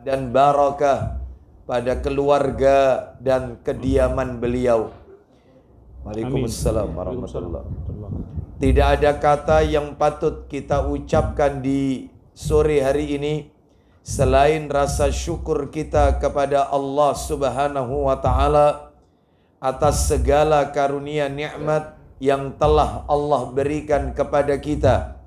dan barakah pada keluarga dan kediaman beliau. Waalaikumsalam warahmatullahi wabarakatuh. Tidak ada kata yang patut kita ucapkan di sore hari ini selain rasa syukur kita kepada Allah Subhanahu wa taala atas segala karunia nikmat yang telah Allah berikan kepada kita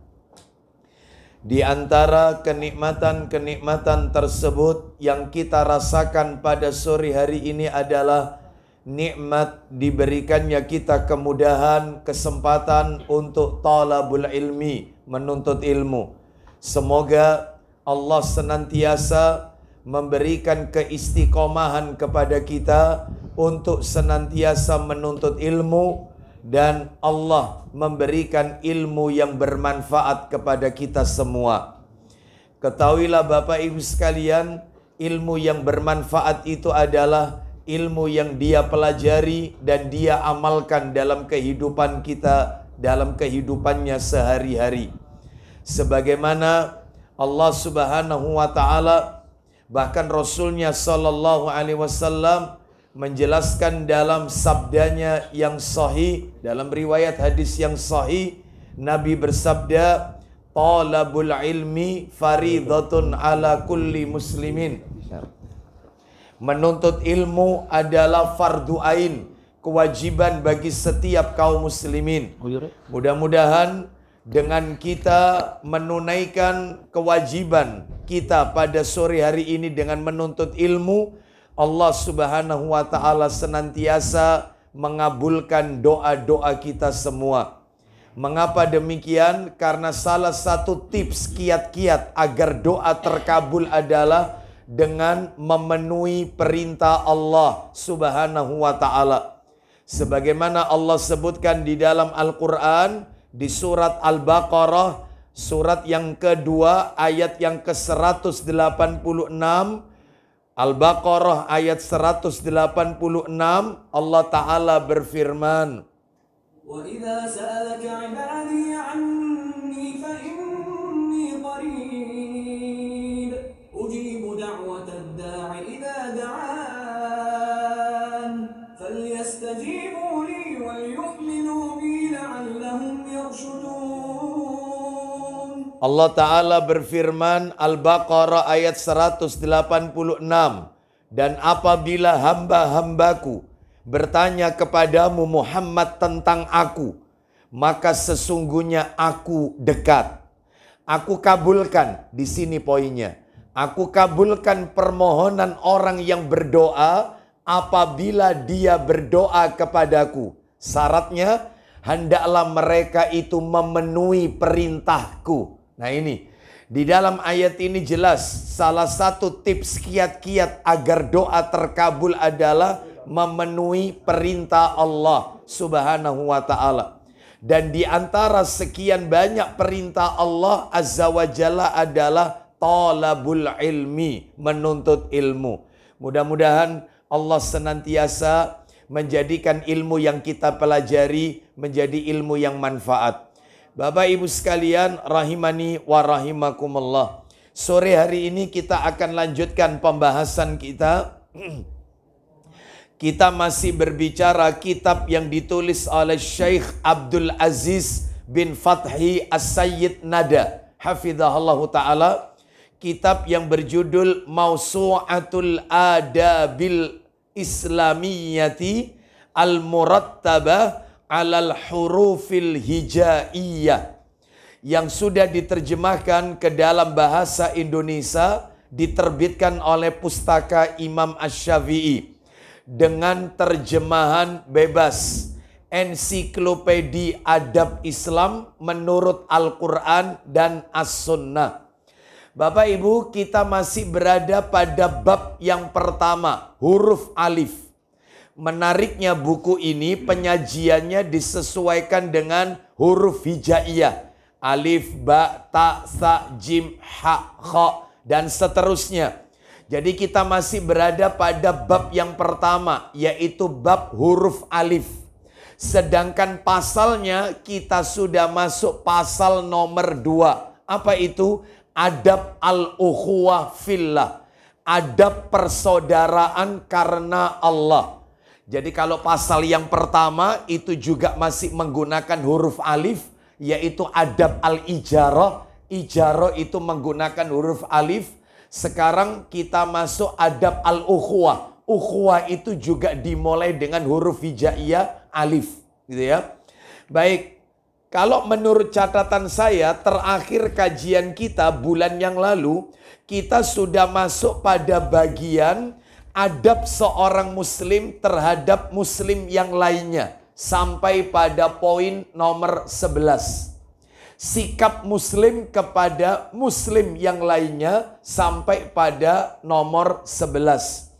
di antara kenikmatan-kenikmatan tersebut yang kita rasakan pada sore hari ini adalah nikmat diberikannya kita kemudahan, kesempatan untuk talabul ilmi, menuntut ilmu. Semoga Allah senantiasa memberikan keistiqomahan kepada kita untuk senantiasa menuntut ilmu dan Allah memberikan ilmu yang bermanfaat kepada kita semua. Ketahuilah Bapak Ibu sekalian, ilmu yang bermanfaat itu adalah ilmu yang dia pelajari dan dia amalkan dalam kehidupan kita, dalam kehidupannya sehari-hari. Sebagaimana Allah Subhanahu wa taala bahkan Rasulnya sallallahu alaihi wasallam menjelaskan dalam sabdanya yang sahih dalam riwayat hadis yang sahih Nabi bersabda talabul ilmi faridatun ala kulli muslimin menuntut ilmu adalah fardu ain kewajiban bagi setiap kaum muslimin oh, iya, mudah-mudahan dengan kita menunaikan kewajiban kita pada sore hari ini dengan menuntut ilmu Allah Subhanahu wa taala senantiasa mengabulkan doa-doa kita semua. Mengapa demikian? Karena salah satu tips kiat-kiat agar doa terkabul adalah dengan memenuhi perintah Allah Subhanahu wa taala. Sebagaimana Allah sebutkan di dalam Al-Qur'an di surat Al-Baqarah surat yang kedua ayat yang ke-186 Al-Baqarah ayat 186 Allah Ta'ala berfirman وَإِذَا سَأَلَكَ عِبَادِي عَنِّي فَإِنِّي قَرِيبٌ أُجِيبُ دَعْوَةَ الدَّاعِ إِذَا دَعَانِ فَلْيَسْتَجِيبُوا لِي وَلْيُؤْمِنُوا بِي لَعَلَّهُمْ يَرْشُدُونَ Allah Ta'ala berfirman Al-Baqarah ayat 186 Dan apabila hamba-hambaku bertanya kepadamu Muhammad tentang aku Maka sesungguhnya aku dekat Aku kabulkan di sini poinnya Aku kabulkan permohonan orang yang berdoa apabila dia berdoa kepadaku. Syaratnya hendaklah mereka itu memenuhi perintahku Nah ini, di dalam ayat ini jelas salah satu tips kiat-kiat agar doa terkabul adalah memenuhi perintah Allah Subhanahu wa taala. Dan di antara sekian banyak perintah Allah Azza wa Jalla adalah talabul ilmi, menuntut ilmu. Mudah-mudahan Allah senantiasa menjadikan ilmu yang kita pelajari menjadi ilmu yang manfaat Bapak Ibu sekalian rahimani wa rahimakumullah. Sore hari ini kita akan lanjutkan pembahasan kita. Kita masih berbicara kitab yang ditulis oleh Syekh Abdul Aziz bin Fathi As-Sayyid Nada. Hafidhahullah Ta'ala. Kitab yang berjudul Mausu'atul Adabil Islamiyati Al-Murattabah alal hurufil hijaiyah yang sudah diterjemahkan ke dalam bahasa Indonesia diterbitkan oleh pustaka Imam Ash-Syafi'i dengan terjemahan bebas ensiklopedi adab Islam menurut Al-Quran dan As-Sunnah. Bapak Ibu kita masih berada pada bab yang pertama huruf alif menariknya buku ini penyajiannya disesuaikan dengan huruf hijaiyah. Alif, ba, ta, sa, jim, ha, kho, dan seterusnya. Jadi kita masih berada pada bab yang pertama yaitu bab huruf alif. Sedangkan pasalnya kita sudah masuk pasal nomor dua. Apa itu? Adab al-ukhuwah fillah. Adab persaudaraan karena Allah. Jadi kalau pasal yang pertama itu juga masih menggunakan huruf alif yaitu adab al-ijarah. Ijarah itu menggunakan huruf alif. Sekarang kita masuk adab al-ukhuwah. Ukhuwah itu juga dimulai dengan huruf hijaiyah alif gitu ya. Baik, kalau menurut catatan saya terakhir kajian kita bulan yang lalu kita sudah masuk pada bagian adab seorang muslim terhadap muslim yang lainnya sampai pada poin nomor 11. Sikap muslim kepada muslim yang lainnya sampai pada nomor 11.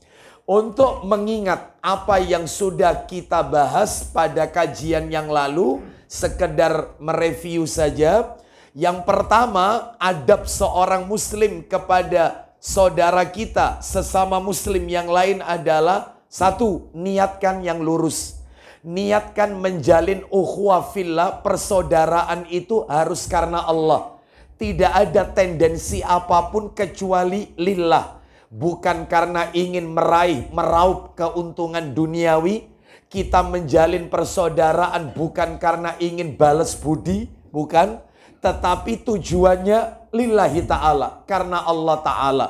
Untuk mengingat apa yang sudah kita bahas pada kajian yang lalu, sekedar mereview saja. Yang pertama, adab seorang muslim kepada saudara kita, sesama Muslim yang lain adalah satu, niatkan yang lurus. Niatkan menjalin ukhuwah fillah, persaudaraan itu harus karena Allah. Tidak ada tendensi apapun kecuali lillah. Bukan karena ingin meraih, meraup keuntungan duniawi. Kita menjalin persaudaraan bukan karena ingin balas budi, bukan. Tetapi tujuannya lillahi ta'ala. Karena Allah ta'ala.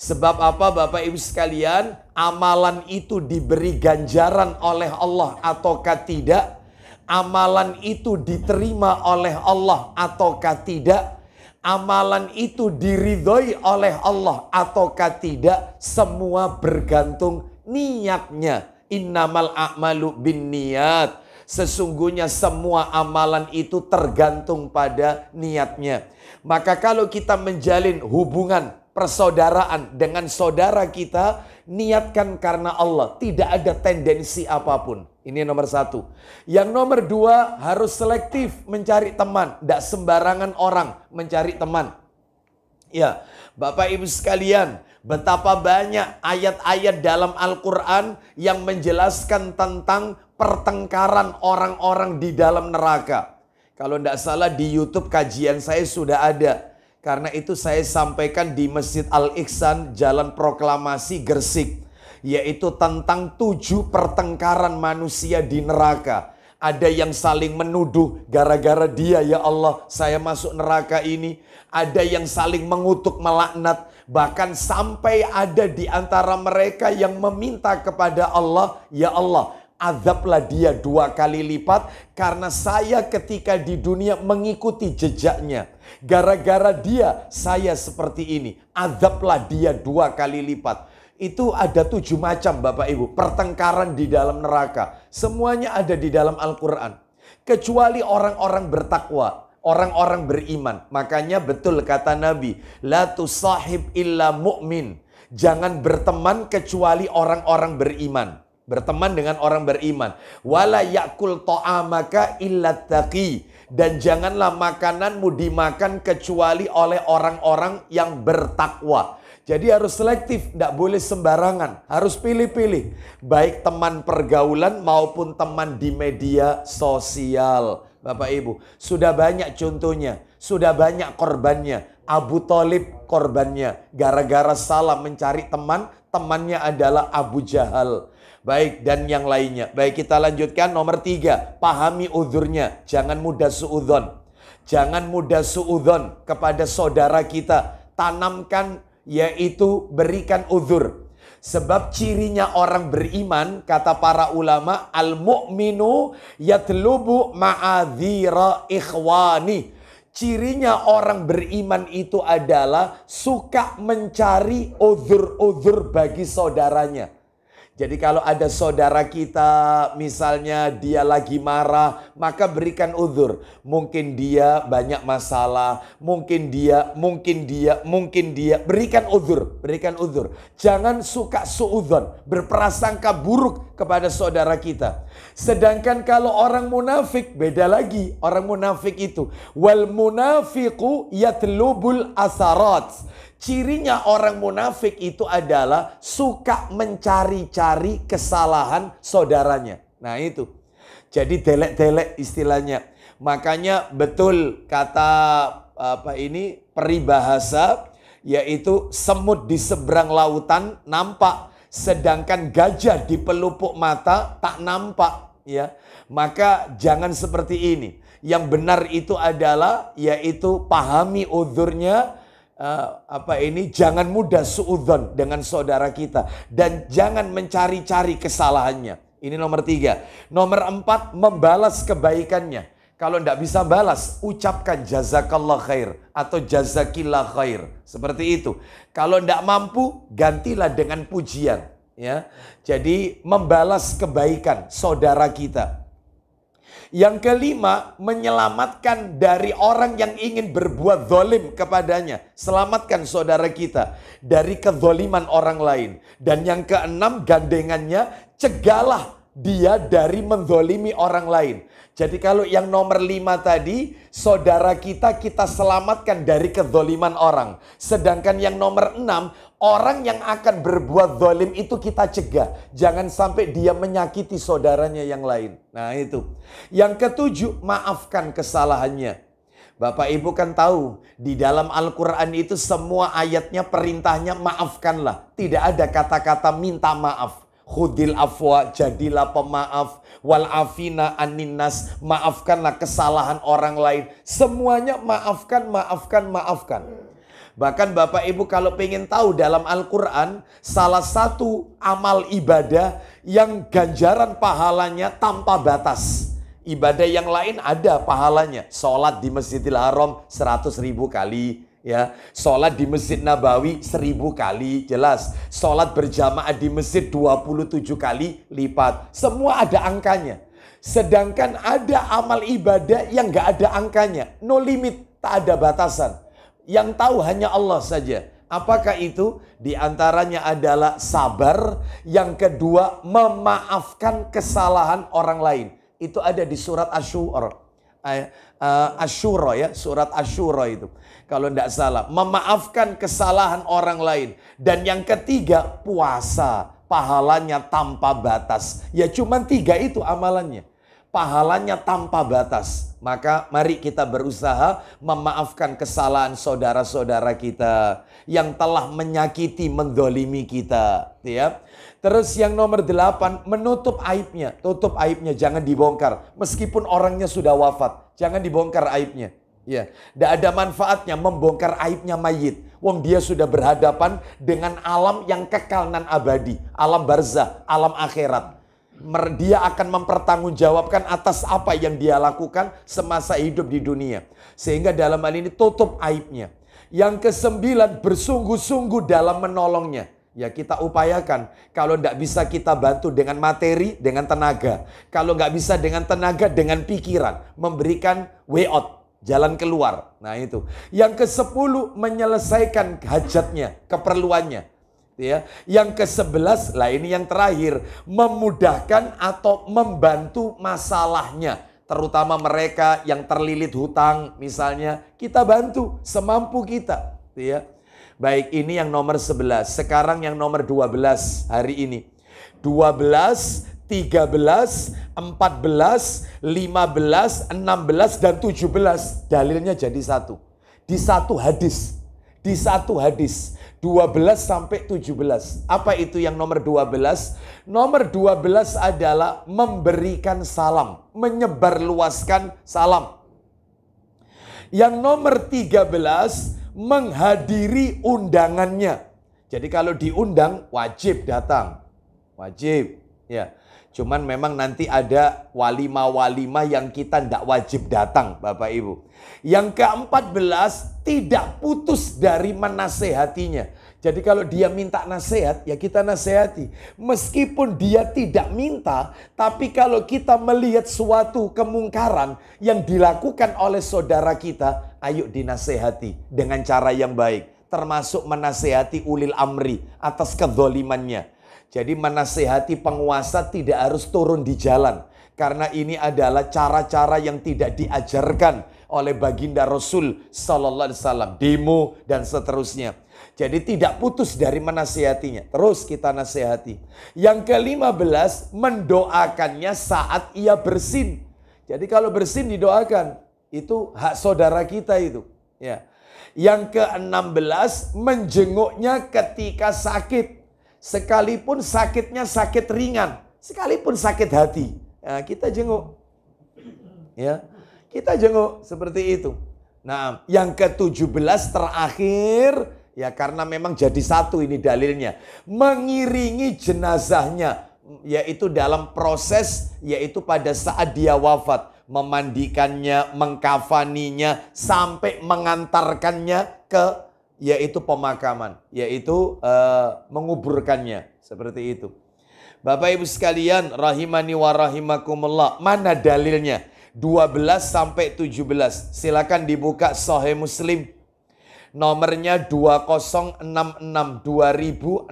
Sebab apa Bapak Ibu sekalian? Amalan itu diberi ganjaran oleh Allah ataukah tidak? Amalan itu diterima oleh Allah ataukah tidak? Amalan itu diridhoi oleh Allah ataukah tidak? Semua bergantung niatnya. Innamal a'malu bin niat. Sesungguhnya semua amalan itu tergantung pada niatnya. Maka kalau kita menjalin hubungan persaudaraan dengan saudara kita, niatkan karena Allah. Tidak ada tendensi apapun. Ini nomor satu. Yang nomor dua, harus selektif mencari teman. Tidak sembarangan orang mencari teman. Ya, Bapak Ibu sekalian, betapa banyak ayat-ayat dalam Al-Quran yang menjelaskan tentang pertengkaran orang-orang di dalam neraka. Kalau tidak salah di YouTube kajian saya sudah ada. Karena itu saya sampaikan di Masjid Al-Iksan Jalan Proklamasi Gersik. Yaitu tentang tujuh pertengkaran manusia di neraka. Ada yang saling menuduh gara-gara dia ya Allah saya masuk neraka ini. Ada yang saling mengutuk melaknat. Bahkan sampai ada di antara mereka yang meminta kepada Allah, ya Allah, azablah dia dua kali lipat karena saya ketika di dunia mengikuti jejaknya. Gara-gara dia saya seperti ini. Azablah dia dua kali lipat. Itu ada tujuh macam Bapak Ibu pertengkaran di dalam neraka. Semuanya ada di dalam Al-Quran. Kecuali orang-orang bertakwa orang-orang beriman. Makanya betul kata Nabi, la tusahib illa mu'min. Jangan berteman kecuali orang-orang beriman berteman dengan orang beriman. Wala yakul ta'amaka illa taqi. Dan janganlah makananmu dimakan kecuali oleh orang-orang yang bertakwa. Jadi harus selektif, tidak boleh sembarangan. Harus pilih-pilih. Baik teman pergaulan maupun teman di media sosial. Bapak Ibu, sudah banyak contohnya. Sudah banyak korbannya. Abu Talib korbannya. Gara-gara salah mencari teman, temannya adalah Abu Jahal. Baik, dan yang lainnya. Baik, kita lanjutkan nomor tiga. Pahami uzurnya. Jangan mudah suudon, Jangan mudah suudon kepada saudara kita. Tanamkan yaitu berikan uzur. Sebab cirinya orang beriman, kata para ulama, al-mu'minu yatlubu ma'adhira ikhwani. Cirinya orang beriman itu adalah suka mencari uzur-uzur bagi saudaranya. Jadi kalau ada saudara kita misalnya dia lagi marah, maka berikan uzur. Mungkin dia banyak masalah, mungkin dia, mungkin dia, mungkin dia. Berikan uzur, berikan uzur. Jangan suka suudzon, berprasangka buruk kepada saudara kita. Sedangkan kalau orang munafik beda lagi. Orang munafik itu wal munafiqu yatlubul asarat. Cirinya orang munafik itu adalah suka mencari-cari kesalahan saudaranya. Nah itu. Jadi delek-delek istilahnya. Makanya betul kata apa ini peribahasa yaitu semut di seberang lautan nampak sedangkan gajah di pelupuk mata tak nampak ya maka jangan seperti ini yang benar itu adalah yaitu pahami udurnya uh, eh, apa ini jangan mudah suudon dengan saudara kita dan jangan mencari-cari kesalahannya ini nomor tiga nomor empat membalas kebaikannya kalau tidak bisa balas, ucapkan jazakallah khair atau jazakillah khair. Seperti itu. Kalau tidak mampu, gantilah dengan pujian. Ya, Jadi membalas kebaikan saudara kita. Yang kelima, menyelamatkan dari orang yang ingin berbuat zolim kepadanya. Selamatkan saudara kita dari kezoliman orang lain. Dan yang keenam, gandengannya, cegalah dia dari mendolimi orang lain. Jadi kalau yang nomor lima tadi, saudara kita kita selamatkan dari kedoliman orang. Sedangkan yang nomor enam, orang yang akan berbuat dolim itu kita cegah. Jangan sampai dia menyakiti saudaranya yang lain. Nah itu. Yang ketujuh, maafkan kesalahannya. Bapak Ibu kan tahu di dalam Al-Quran itu semua ayatnya perintahnya maafkanlah. Tidak ada kata-kata minta maaf. Hudil afwa, jadilah pemaaf. Wal afina aninas maafkanlah kesalahan orang lain. Semuanya maafkan, maafkan, maafkan. Bahkan Bapak Ibu kalau pengen tahu dalam Al-Quran, salah satu amal ibadah yang ganjaran pahalanya tanpa batas. Ibadah yang lain ada pahalanya. Sholat di Masjidil Haram 100 ribu kali ya sholat di masjid Nabawi seribu kali jelas sholat berjamaah di masjid 27 kali lipat semua ada angkanya sedangkan ada amal ibadah yang nggak ada angkanya no limit tak ada batasan yang tahu hanya Allah saja Apakah itu? Di antaranya adalah sabar. Yang kedua, memaafkan kesalahan orang lain. Itu ada di surat Asyur uh, Ashura ya, surat Ashura itu. Kalau tidak salah, memaafkan kesalahan orang lain. Dan yang ketiga, puasa. Pahalanya tanpa batas. Ya cuma tiga itu amalannya. Pahalanya tanpa batas. Maka mari kita berusaha memaafkan kesalahan saudara-saudara kita yang telah menyakiti, mendolimi kita. Ya Terus yang nomor delapan, menutup aibnya. Tutup aibnya, jangan dibongkar. Meskipun orangnya sudah wafat, jangan dibongkar aibnya. Ya, tidak ada manfaatnya membongkar aibnya mayit. Wong dia sudah berhadapan dengan alam yang kekal nan abadi, alam barzah, alam akhirat. Dia akan mempertanggungjawabkan atas apa yang dia lakukan semasa hidup di dunia. Sehingga dalam hal ini tutup aibnya. Yang kesembilan bersungguh-sungguh dalam menolongnya. Ya kita upayakan. Kalau tidak bisa kita bantu dengan materi, dengan tenaga. Kalau nggak bisa dengan tenaga, dengan pikiran. Memberikan way out, jalan keluar. Nah itu. Yang ke sepuluh menyelesaikan hajatnya, keperluannya. Ya. Yang ke sebelas lah ini yang terakhir. Memudahkan atau membantu masalahnya. Terutama mereka yang terlilit hutang misalnya. Kita bantu semampu kita. Ya Baik, ini yang nomor 11. Sekarang yang nomor 12 hari ini. 12, 13, 14, 15, 16, dan 17. Dalilnya jadi satu. Di satu hadis. Di satu hadis. 12 sampai 17. Apa itu yang nomor 12? Nomor 12 adalah memberikan salam, menyebarluaskan salam. Yang nomor 13 menghadiri undangannya. Jadi kalau diundang wajib datang. Wajib, ya. Cuman memang nanti ada walima-walima yang kita tidak wajib datang, Bapak Ibu. Yang ke-14 tidak putus dari menasehatinya. Jadi kalau dia minta nasihat, ya kita nasihati. Meskipun dia tidak minta, tapi kalau kita melihat suatu kemungkaran yang dilakukan oleh saudara kita, ayo dinasehati dengan cara yang baik. Termasuk menasehati ulil amri atas kedolimannya. Jadi menasehati penguasa tidak harus turun di jalan. Karena ini adalah cara-cara yang tidak diajarkan oleh baginda Rasul Sallallahu Alaihi Wasallam. Demo dan seterusnya. Jadi tidak putus dari menasihatinya. Terus kita nasihati. Yang kelima belas, mendoakannya saat ia bersin. Jadi kalau bersin didoakan. Itu hak saudara kita itu. Ya. Yang ke enam belas menjenguknya ketika sakit. Sekalipun sakitnya sakit ringan, sekalipun sakit hati. Nah, kita jenguk. Ya. Kita jenguk seperti itu. Nah, yang ke-17 terakhir Ya karena memang jadi satu ini dalilnya. Mengiringi jenazahnya yaitu dalam proses yaitu pada saat dia wafat memandikannya, mengkafaninya sampai mengantarkannya ke yaitu pemakaman, yaitu uh, menguburkannya seperti itu. Bapak Ibu sekalian, rahimani wa rahimakumullah. Mana dalilnya? 12 sampai 17. Silakan dibuka Sahih Muslim Nomornya 2066 2066.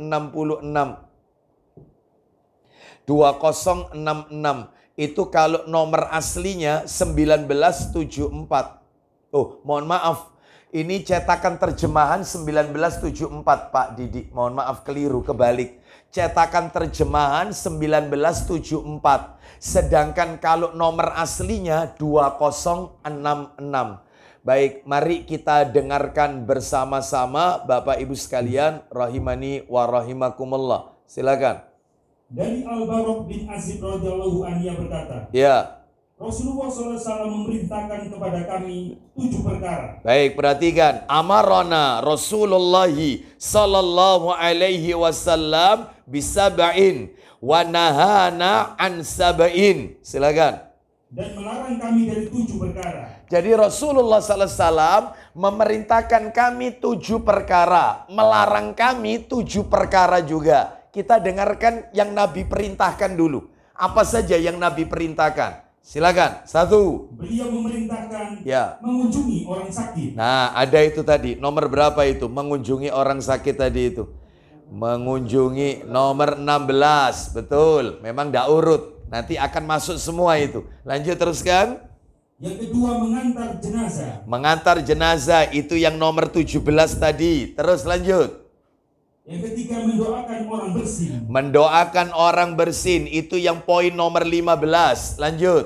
2066 itu kalau nomor aslinya 1974. Oh, mohon maaf. Ini cetakan terjemahan 1974 Pak Didi. Mohon maaf keliru kebalik. Cetakan terjemahan 1974. Sedangkan kalau nomor aslinya 2066. Baik, mari kita dengarkan bersama-sama Bapak Ibu sekalian rahimani wa rahimakumullah. Silakan. Dari Al-Barok bin Azib radhiyallahu anhu berkata, "Ya. Rasulullah SAW memerintahkan kepada kami tujuh perkara. Baik, perhatikan. amarana Rasulullah Sallallahu Alaihi Wasallam bisaba'in. Wanahana an saba'in. Silakan dan melarang kami dari tujuh perkara. Jadi Rasulullah SAW memerintahkan kami tujuh perkara, melarang kami tujuh perkara juga. Kita dengarkan yang Nabi perintahkan dulu. Apa saja yang Nabi perintahkan? Silakan. Satu. Beliau memerintahkan ya. mengunjungi orang sakit. Nah, ada itu tadi. Nomor berapa itu? Mengunjungi orang sakit tadi itu. Mengunjungi nomor 16. Betul. Memang tidak urut. Nanti akan masuk semua itu. Lanjut teruskan. Yang kedua mengantar jenazah. Mengantar jenazah itu yang nomor 17 tadi. Terus lanjut. Yang ketiga mendoakan orang bersin. Mendoakan orang bersin itu yang poin nomor 15. Lanjut.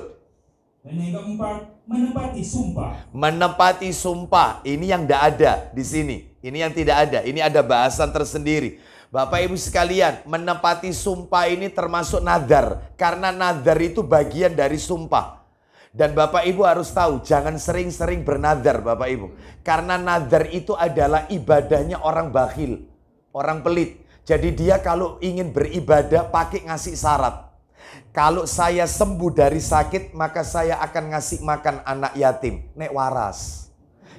Dan yang keempat menepati sumpah. Menepati sumpah ini yang tidak ada di sini. Ini yang tidak ada. Ini ada bahasan tersendiri. Bapak Ibu sekalian, menepati sumpah ini termasuk nadar. Karena nadar itu bagian dari sumpah. Dan Bapak Ibu harus tahu, jangan sering-sering bernadar Bapak Ibu. Karena nadar itu adalah ibadahnya orang bakhil, orang pelit. Jadi dia kalau ingin beribadah pakai ngasih syarat. Kalau saya sembuh dari sakit, maka saya akan ngasih makan anak yatim. Nek waras.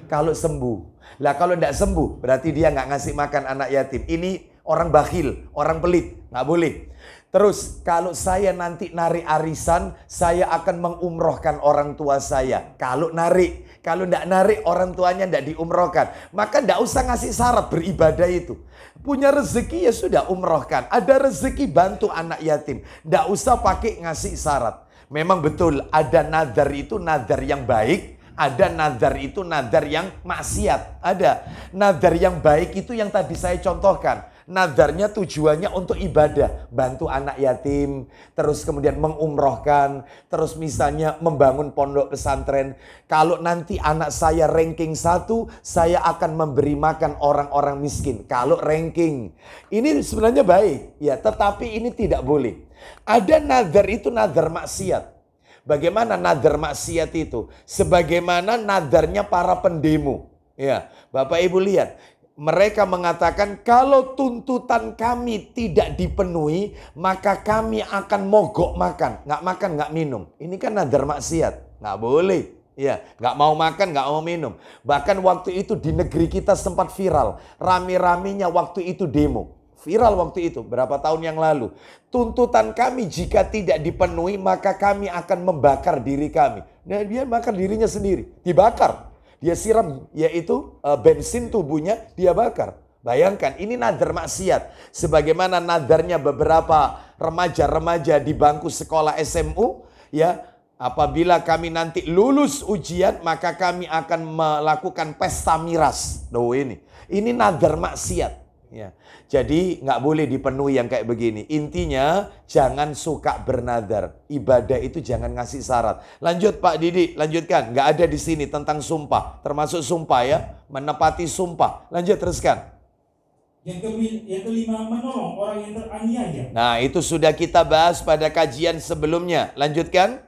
Kalau sembuh. Lah kalau tidak sembuh, berarti dia nggak ngasih makan anak yatim. Ini orang bakhil, orang pelit. Nggak boleh. Terus kalau saya nanti narik arisan, saya akan mengumrohkan orang tua saya. Kalau narik, kalau ndak narik orang tuanya ndak diumrohkan. Maka ndak usah ngasih syarat beribadah itu. Punya rezeki ya sudah umrohkan. Ada rezeki bantu anak yatim. Ndak usah pakai ngasih syarat. Memang betul ada nazar itu nazar yang baik, ada nazar itu nazar yang maksiat. Ada nazar yang baik itu yang tadi saya contohkan Nadarnya tujuannya untuk ibadah, bantu anak yatim, terus kemudian mengumrohkan, terus misalnya membangun pondok pesantren. Kalau nanti anak saya ranking satu, saya akan memberi makan orang-orang miskin. Kalau ranking, ini sebenarnya baik, ya, tetapi ini tidak boleh. Ada nadar itu nadar maksiat. Bagaimana nadar maksiat itu? Sebagaimana nadarnya para pendemo. Ya, Bapak Ibu lihat, mereka mengatakan kalau tuntutan kami tidak dipenuhi, maka kami akan mogok makan. Nggak makan, nggak minum. Ini kan nazar maksiat. Nggak boleh. Ya, nggak mau makan, nggak mau minum. Bahkan waktu itu di negeri kita sempat viral. Rame-ramenya waktu itu demo. Viral waktu itu, berapa tahun yang lalu. Tuntutan kami jika tidak dipenuhi, maka kami akan membakar diri kami. Nah, dia makan dirinya sendiri. Dibakar dia siram yaitu e, bensin tubuhnya dia bakar. Bayangkan ini nadar maksiat. Sebagaimana nadarnya beberapa remaja-remaja di bangku sekolah SMU ya apabila kami nanti lulus ujian maka kami akan melakukan pesta miras. Doh ini. Ini nadar maksiat. Ya. Jadi nggak boleh dipenuhi yang kayak begini. Intinya jangan suka bernadar. Ibadah itu jangan ngasih syarat. Lanjut Pak Didi, lanjutkan. Nggak ada di sini tentang sumpah. Termasuk sumpah ya. Menepati sumpah. Lanjut teruskan. Yang, kelima menolong orang yang teraniaya. Nah itu sudah kita bahas pada kajian sebelumnya. Lanjutkan.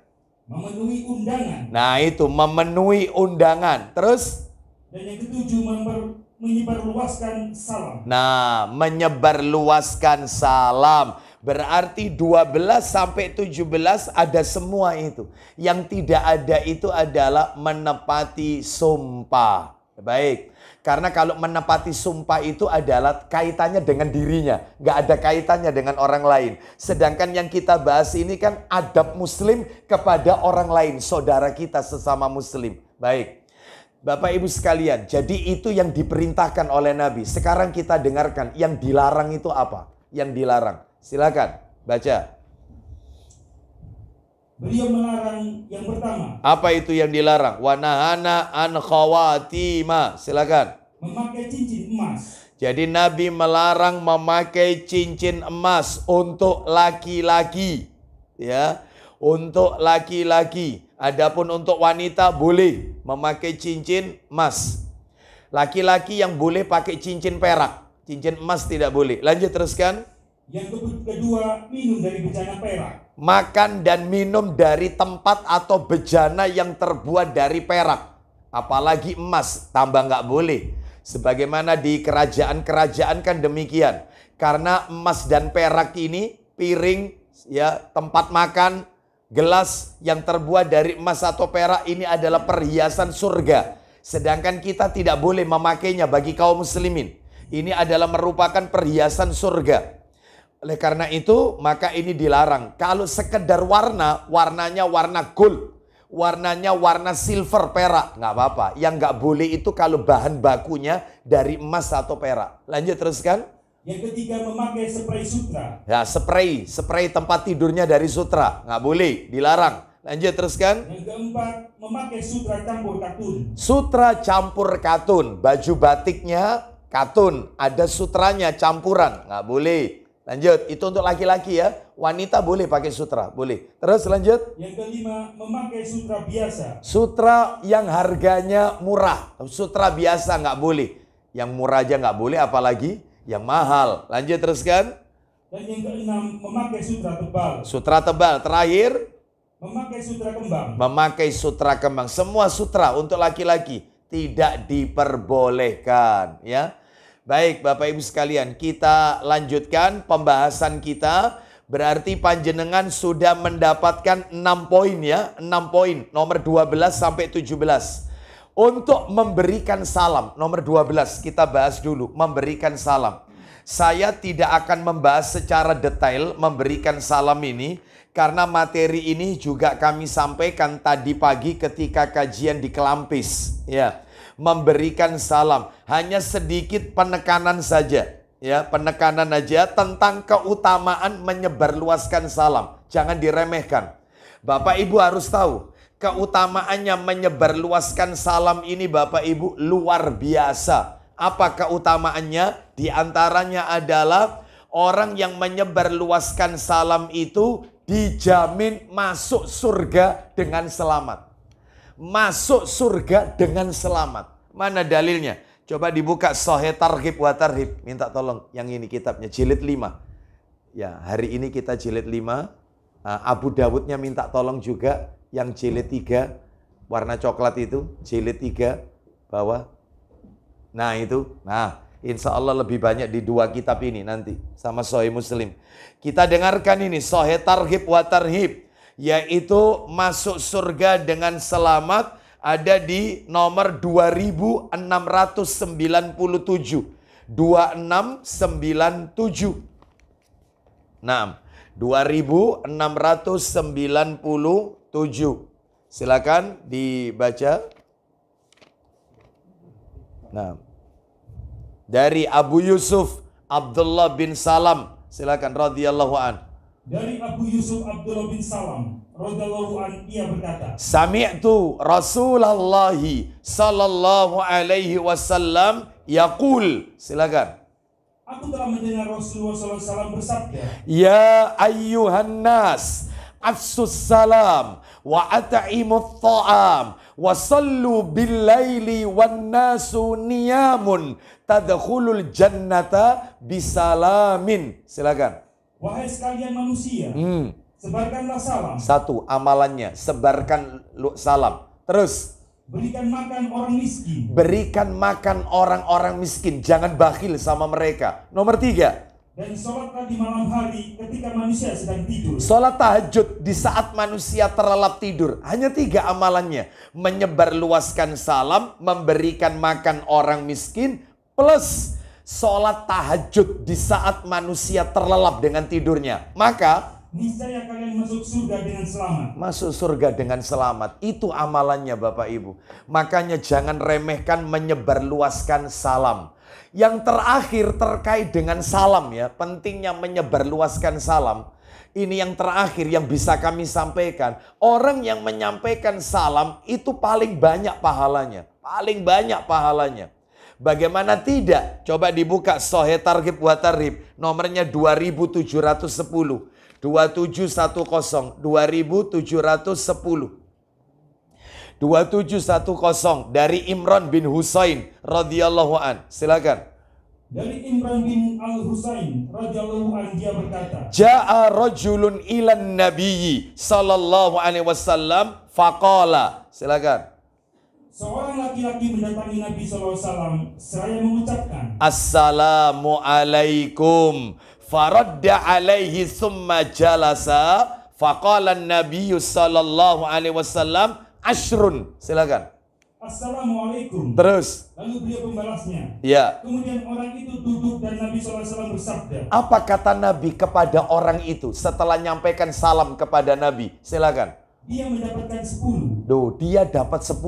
Memenuhi undangan. Nah itu memenuhi undangan. Terus. Dan yang ketujuh memper menyebarluaskan salam. Nah, menyebarluaskan salam. Berarti 12 sampai 17 ada semua itu. Yang tidak ada itu adalah menepati sumpah. Baik. Karena kalau menepati sumpah itu adalah kaitannya dengan dirinya. Nggak ada kaitannya dengan orang lain. Sedangkan yang kita bahas ini kan adab muslim kepada orang lain. Saudara kita sesama muslim. Baik. Bapak Ibu sekalian, jadi itu yang diperintahkan oleh Nabi. Sekarang kita dengarkan yang dilarang itu apa? Yang dilarang. Silakan baca. Beliau melarang yang pertama. Apa itu yang dilarang? Wanahana an khawatima. Silakan. Memakai cincin emas. Jadi Nabi melarang memakai cincin emas untuk laki-laki. Ya, untuk laki-laki, adapun untuk wanita boleh memakai cincin emas. Laki-laki yang boleh pakai cincin perak, cincin emas tidak boleh. Lanjut teruskan. Yang kedua, minum dari bejana perak. Makan dan minum dari tempat atau bejana yang terbuat dari perak. Apalagi emas, tambah nggak boleh. Sebagaimana di kerajaan-kerajaan kan demikian. Karena emas dan perak ini piring, ya tempat makan, Gelas yang terbuat dari emas atau perak ini adalah perhiasan surga. Sedangkan kita tidak boleh memakainya bagi kaum muslimin. Ini adalah merupakan perhiasan surga. Oleh karena itu, maka ini dilarang. Kalau sekedar warna, warnanya warna gold. Warnanya warna silver perak. Nggak apa-apa. Yang nggak boleh itu kalau bahan bakunya dari emas atau perak. Lanjut teruskan. Yang ketiga memakai spray sutra. Ya, spray, spray tempat tidurnya dari sutra. Nggak boleh, dilarang. Lanjut teruskan. Yang keempat, memakai sutra campur katun. Sutra campur katun, baju batiknya katun, ada sutranya campuran, nggak boleh. Lanjut, itu untuk laki-laki ya. Wanita boleh pakai sutra, boleh. Terus lanjut. Yang kelima, memakai sutra biasa. Sutra yang harganya murah, sutra biasa nggak boleh. Yang murah aja nggak boleh, apalagi yang mahal. Lanjut teruskan. Dan yang keenam, memakai sutra tebal. Sutra tebal terakhir memakai sutra kembang. Memakai sutra kembang. Semua sutra untuk laki-laki tidak diperbolehkan, ya. Baik, Bapak Ibu sekalian, kita lanjutkan pembahasan kita. Berarti panjenengan sudah mendapatkan 6 poin ya, 6 poin nomor 12 sampai 17 untuk memberikan salam. Nomor 12 kita bahas dulu, memberikan salam. Saya tidak akan membahas secara detail memberikan salam ini karena materi ini juga kami sampaikan tadi pagi ketika kajian di Kelampis, ya. Memberikan salam, hanya sedikit penekanan saja, ya, penekanan aja tentang keutamaan menyebarluaskan salam. Jangan diremehkan. Bapak Ibu harus tahu, Keutamaannya menyebarluaskan salam ini Bapak Ibu luar biasa. Apa keutamaannya? Di antaranya adalah orang yang menyebarluaskan salam itu dijamin masuk surga dengan selamat. Masuk surga dengan selamat. Mana dalilnya? Coba dibuka Sohe Targhib wa Tarhib. Minta tolong yang ini kitabnya jilid 5. Ya, hari ini kita jilid 5. Ah, Abu Dawudnya minta tolong juga yang jilid tiga warna coklat itu jilid tiga bawah nah itu nah insya Allah lebih banyak di dua kitab ini nanti sama Sahih Muslim kita dengarkan ini Sahih Tarhib wa Tarhib yaitu masuk surga dengan selamat ada di nomor 2697 2697 Nah, 2697 Silakan dibaca. Nah. Dari Abu Yusuf Abdullah bin Salam. Silakan radhiyallahu an. Dari Abu Yusuf Abdullah bin Salam radhiyallahu an ia berkata, Sami'tu Rasulullah sallallahu alaihi wasallam yaqul. Silakan. Aku telah mendengar Rasulullah SAW bersabda, Ya ayyuhan nas, afsus salam wa ata'imut ta'am wa sallu laili, wan nasu niyamun tadkhulul jannata bisalamin. Silakan. Wahai sekalian manusia, hmm. sebarkanlah salam. Satu, amalannya, sebarkan salam. Terus. Berikan makan orang miskin. Berikan makan orang-orang miskin. Jangan bakhil sama mereka. Nomor tiga dan sholat di malam hari ketika manusia sedang tidur. Sholat tahajud di saat manusia terlelap tidur. Hanya tiga amalannya. Menyebarluaskan salam, memberikan makan orang miskin, plus sholat tahajud di saat manusia terlelap dengan tidurnya. Maka Niscaya kalian masuk surga dengan selamat. Masuk surga dengan selamat. Itu amalannya Bapak Ibu. Makanya jangan remehkan menyebarluaskan salam yang terakhir terkait dengan salam ya, pentingnya menyebarluaskan salam. Ini yang terakhir yang bisa kami sampaikan. Orang yang menyampaikan salam itu paling banyak pahalanya. Paling banyak pahalanya. Bagaimana tidak? Coba dibuka Sohe Targib Watarib. Nomornya 2710. 2710. 2710. 2710 dari Imran bin Husain radhiyallahu an. Silakan. Dari Imran bin Al Husain radhiyallahu an dia berkata, "Ja'a rajulun ilan nabiyyi sallallahu alaihi wasallam faqala." Silakan. Seorang laki-laki mendatangi Nabi SAW seraya mengucapkan Assalamualaikum Faradda alaihi summa jalasa Faqala Nabi sallallahu alaihi wasallam ashrun. Silakan. Assalamualaikum. Terus. Lalu beliau membalasnya. Ya. Kemudian orang itu duduk dan Nabi SAW bersabda. Apa kata Nabi kepada orang itu setelah nyampaikan salam kepada Nabi? Silakan. Dia mendapatkan 10. Duh, dia dapat 10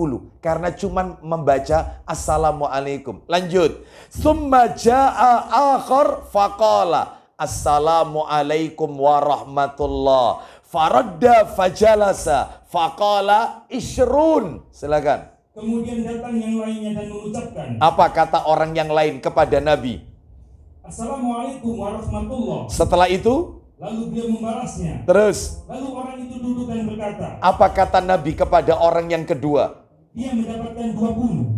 karena cuman membaca Assalamualaikum. Lanjut. Summa ja'a akhar faqala Assalamualaikum warahmatullahi Faradda fajalasa faqala isrun. Silakan. Kemudian datang yang lainnya dan mengucapkan. Apa kata orang yang lain kepada Nabi? Assalamualaikum warahmatullahi Setelah itu? Lalu dia membalasnya. Terus? Lalu orang itu duduk dan berkata. Apa kata Nabi kepada orang yang kedua? Dia mendapatkan 20. 20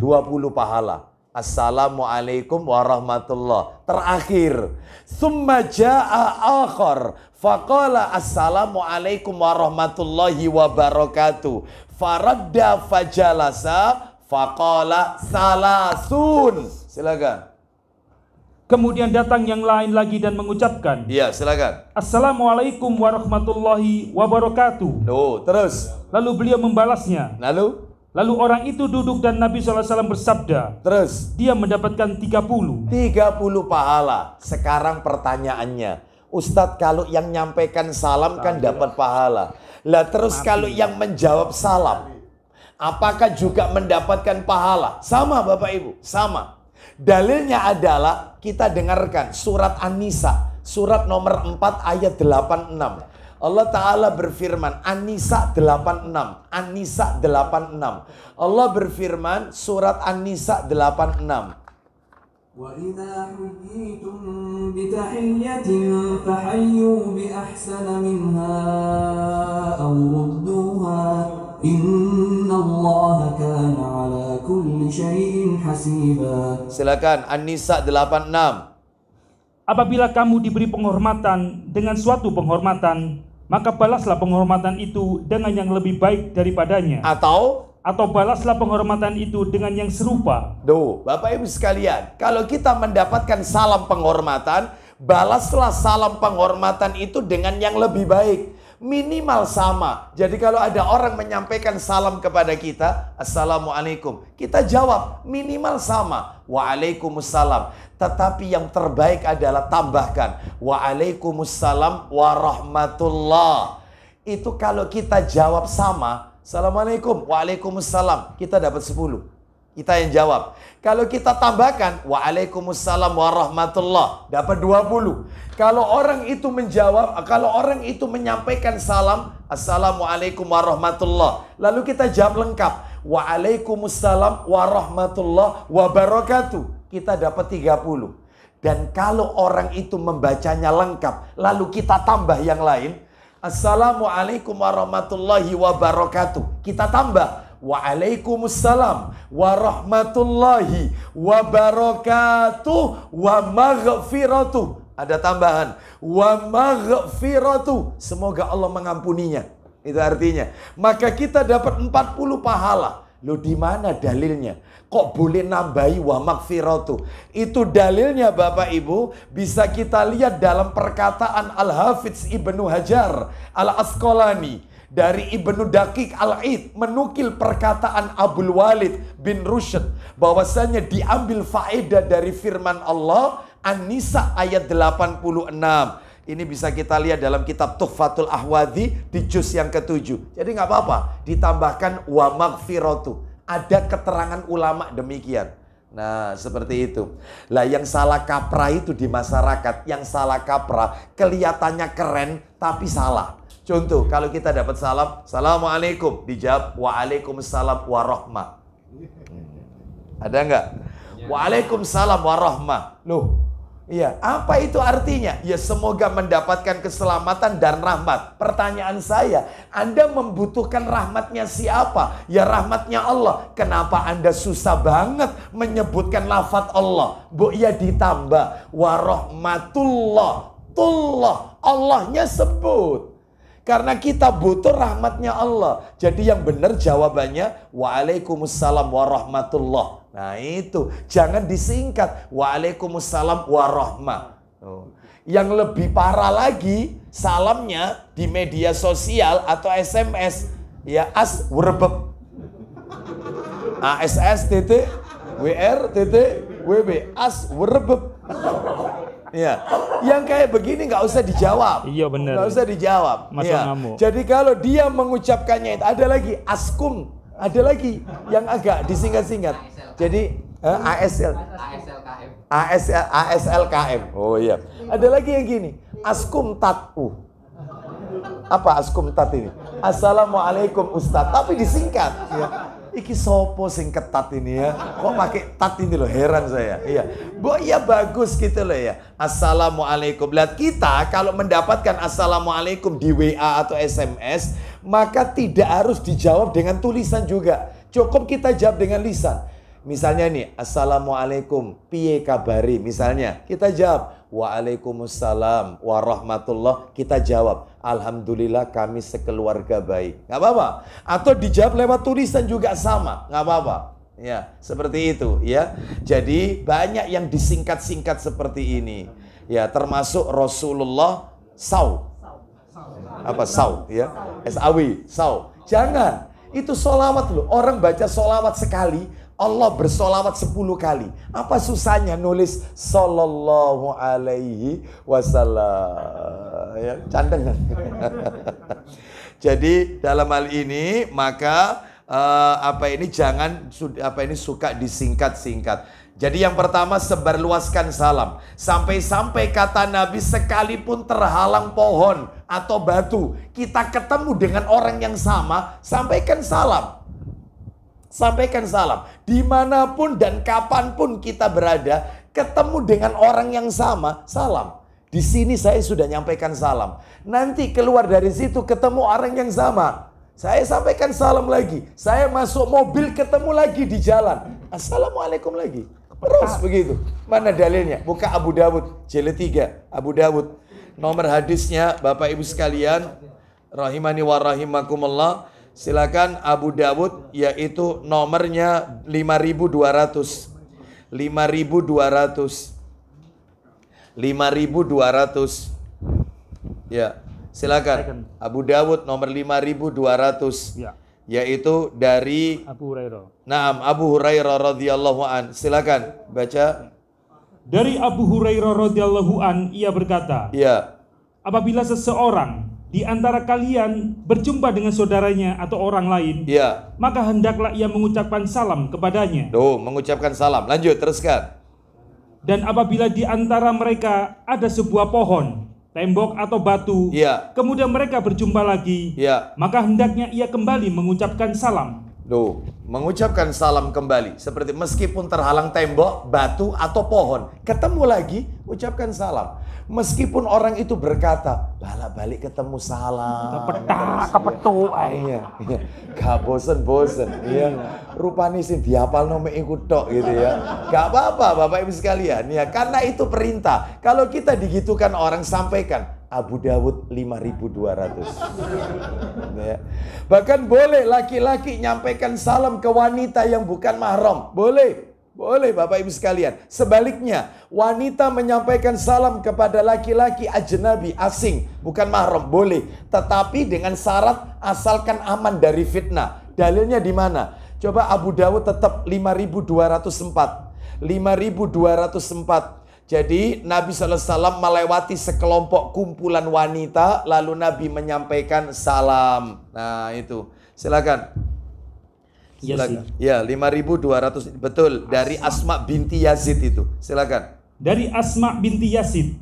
pahala. Assalamualaikum warahmatullah. Terakhir, summa jaa akhar faqala assalamualaikum warahmatullahi wabarakatuh. Faradda fajalasa faqala salasun. Silakan. Kemudian datang yang lain lagi dan mengucapkan. Iya, silakan. Assalamualaikum warahmatullahi wabarakatuh. Oh, terus. Lalu beliau membalasnya. Lalu? Lalu orang itu duduk dan Nabi SAW bersabda. Terus? Dia mendapatkan 30. 30 pahala. Sekarang pertanyaannya. Ustadz kalau yang nyampaikan salam kan dapat pahala. Lah terus kalau yang menjawab salam. Apakah juga mendapatkan pahala? Sama Bapak Ibu, sama. Dalilnya adalah kita dengarkan surat An-Nisa, surat nomor 4 ayat 86. Allah Ta'ala berfirman, An-Nisa 86, An-Nisa 86. Allah berfirman, surat An-Nisa 86. وَإِذَا حُيِّيتُم بِتَحِيَّةٍ فَحَيُّوا بِأَحْسَنَ مِنْهَا أَوْ رُدُّوهَا إِنَّ اللَّهَ كَانَ عَلَى كُلِّ شَيْءٍ حَسِيبًا Silakan An-Nisa 86 Apabila kamu diberi penghormatan dengan suatu penghormatan maka balaslah penghormatan itu dengan yang lebih baik daripadanya. Atau atau balaslah penghormatan itu dengan yang serupa. Duh, Bapak Ibu sekalian, kalau kita mendapatkan salam penghormatan, balaslah salam penghormatan itu dengan yang lebih baik minimal sama. Jadi kalau ada orang menyampaikan salam kepada kita, Assalamualaikum. Kita jawab minimal sama, Waalaikumsalam. Tetapi yang terbaik adalah tambahkan, Waalaikumsalam warahmatullah. Itu kalau kita jawab sama, Assalamualaikum, Waalaikumsalam. Kita dapat sepuluh. Kita yang jawab. Kalau kita tambahkan, Waalaikumsalam warahmatullah, dapat 20. Kalau orang itu menjawab, kalau orang itu menyampaikan salam, Assalamualaikum warahmatullah. Lalu kita jawab lengkap, Waalaikumsalam warahmatullah wabarakatuh. Kita dapat 30. Dan kalau orang itu membacanya lengkap, lalu kita tambah yang lain, Assalamualaikum warahmatullahi wabarakatuh. Kita tambah Waalaikumsalam warahmatullahi wabarakatuh wa maghfiratuh. Ada tambahan. Wa maghfiratuh. Semoga Allah mengampuninya. Itu artinya. Maka kita dapat 40 pahala. Loh di mana dalilnya? Kok boleh nambahi wa maghfiratuh? Itu dalilnya Bapak Ibu bisa kita lihat dalam perkataan Al-Hafiz Ibnu Hajar Al-Asqalani dari Ibnu Dakik Al-Id menukil perkataan Abdul Walid bin Rushd bahwasanya diambil faedah dari firman Allah An-Nisa ayat 86. Ini bisa kita lihat dalam kitab Tuhfatul Ahwadi di juz yang ketujuh. Jadi nggak apa-apa, ditambahkan wa magfiratu. Ada keterangan ulama demikian. Nah, seperti itu. Lah yang salah kaprah itu di masyarakat, yang salah kaprah kelihatannya keren tapi salah. Contoh, kalau kita dapat salam, Assalamualaikum. Dijawab, Waalaikumsalam warahmah. Hmm. Ada enggak? Ya. Waalaikumsalam warahmah. Loh, iya. Apa itu artinya? Ya semoga mendapatkan keselamatan dan rahmat. Pertanyaan saya, Anda membutuhkan rahmatnya siapa? Ya rahmatnya Allah. Kenapa Anda susah banget menyebutkan lafat Allah? Bu, ya ditambah. Warahmatullah. Tullah. Allahnya sebut. Karena kita butuh rahmatnya Allah. Jadi yang benar jawabannya Waalaikumsalam warahmatullah. Nah itu. Jangan disingkat Waalaikumsalam warahmat. Oh. Yang lebih parah lagi salamnya di media sosial atau SMS ya as werbeb ASS titik WR titik WB as werbeb Iya. Yang kayak begini nggak usah dijawab. Iya benar. Nggak usah dijawab. Masa ya. Jadi kalau dia mengucapkannya itu ada lagi askum, ada lagi yang agak disingkat-singkat. Jadi eh, ASL. ASLKM. ASL ASLKM. Oh iya. Ada lagi yang gini, askum tatu. Apa askum tat ini? Assalamualaikum Ustaz, tapi disingkat. Ya iki sopo sing ketat ini ya. Kok pakai tat ini loh, heran saya. Iya. Bu, iya bagus gitu loh ya. Assalamualaikum. Lihat kita kalau mendapatkan Assalamualaikum di WA atau SMS, maka tidak harus dijawab dengan tulisan juga. Cukup kita jawab dengan lisan. Misalnya nih, Assalamualaikum, piye kabari. Misalnya, kita jawab, Waalaikumsalam warahmatullah. Kita jawab, Alhamdulillah kami sekeluarga baik. Gak apa-apa. Atau dijawab lewat tulisan juga sama. Gak apa-apa. Ya, seperti itu ya. Jadi banyak yang disingkat-singkat seperti ini. Ya, termasuk Rasulullah saw. Apa saw ya? S-A-W, saw. Jangan. Itu solawat loh. Orang baca solawat sekali, Allah bersolawat 10 kali. Apa susahnya nulis sallallahu alaihi wasallam. Ya, kan? Jadi dalam hal ini maka uh, apa ini jangan apa ini suka disingkat-singkat. Jadi yang pertama sebarluaskan salam. Sampai-sampai kata Nabi sekalipun terhalang pohon atau batu, kita ketemu dengan orang yang sama, sampaikan salam. Sampaikan salam. Dimanapun dan kapanpun kita berada, ketemu dengan orang yang sama, salam. Di sini saya sudah nyampaikan salam. Nanti keluar dari situ ketemu orang yang sama. Saya sampaikan salam lagi. Saya masuk mobil ketemu lagi di jalan. Assalamualaikum lagi. Terus begitu. Mana dalilnya? Buka Abu Dawud. Jilid 3. Abu Dawud. Nomor hadisnya Bapak Ibu sekalian. Rahimani wa rahimakumullah. Silakan Abu Dawud yaitu nomornya 5200. 5200. 5200. Ya, silakan. Abu Dawud nomor 5200. Ya. Yaitu dari Abu Hurairah. Naam, Abu Hurairah radhiyallahu an. Silakan baca. Dari Abu Hurairah radhiyallahu an ia berkata, Ya. Apabila seseorang di antara kalian berjumpa dengan saudaranya atau orang lain, ya. maka hendaklah ia mengucapkan salam kepadanya. Tuh, mengucapkan salam. Lanjut, teruskan. Dan apabila di antara mereka ada sebuah pohon, tembok atau batu, ya. kemudian mereka berjumpa lagi, ya. maka hendaknya ia kembali mengucapkan salam. Tuh, mengucapkan salam kembali. Seperti meskipun terhalang tembok, batu, atau pohon, ketemu lagi, ucapkan salam. Meskipun orang itu berkata, balak-balik ketemu salah. Kepetak, kepetu. Iya, eh. iya. Gak bosen-bosen. Iya. Rupanya sih diapal nome ikut tok gitu ya. Gak apa-apa Bapak Ibu sekalian. Ya, karena itu perintah. Kalau kita digitukan orang sampaikan, Abu Dawud 5200. ya. Bahkan boleh laki-laki nyampaikan salam ke wanita yang bukan mahram. Boleh. Boleh Bapak Ibu sekalian. Sebaliknya, wanita menyampaikan salam kepada laki-laki ajnabi asing, bukan mahram, boleh. Tetapi dengan syarat asalkan aman dari fitnah. Dalilnya di mana? Coba Abu Dawud tetap 5204. 5204. Jadi Nabi SAW melewati sekelompok kumpulan wanita lalu Nabi menyampaikan salam. Nah itu silakan. Iya Silakan. Yazid. Ya, 5200 betul Asma. dari Asma binti Yazid itu. Silakan. Dari Asma binti Yazid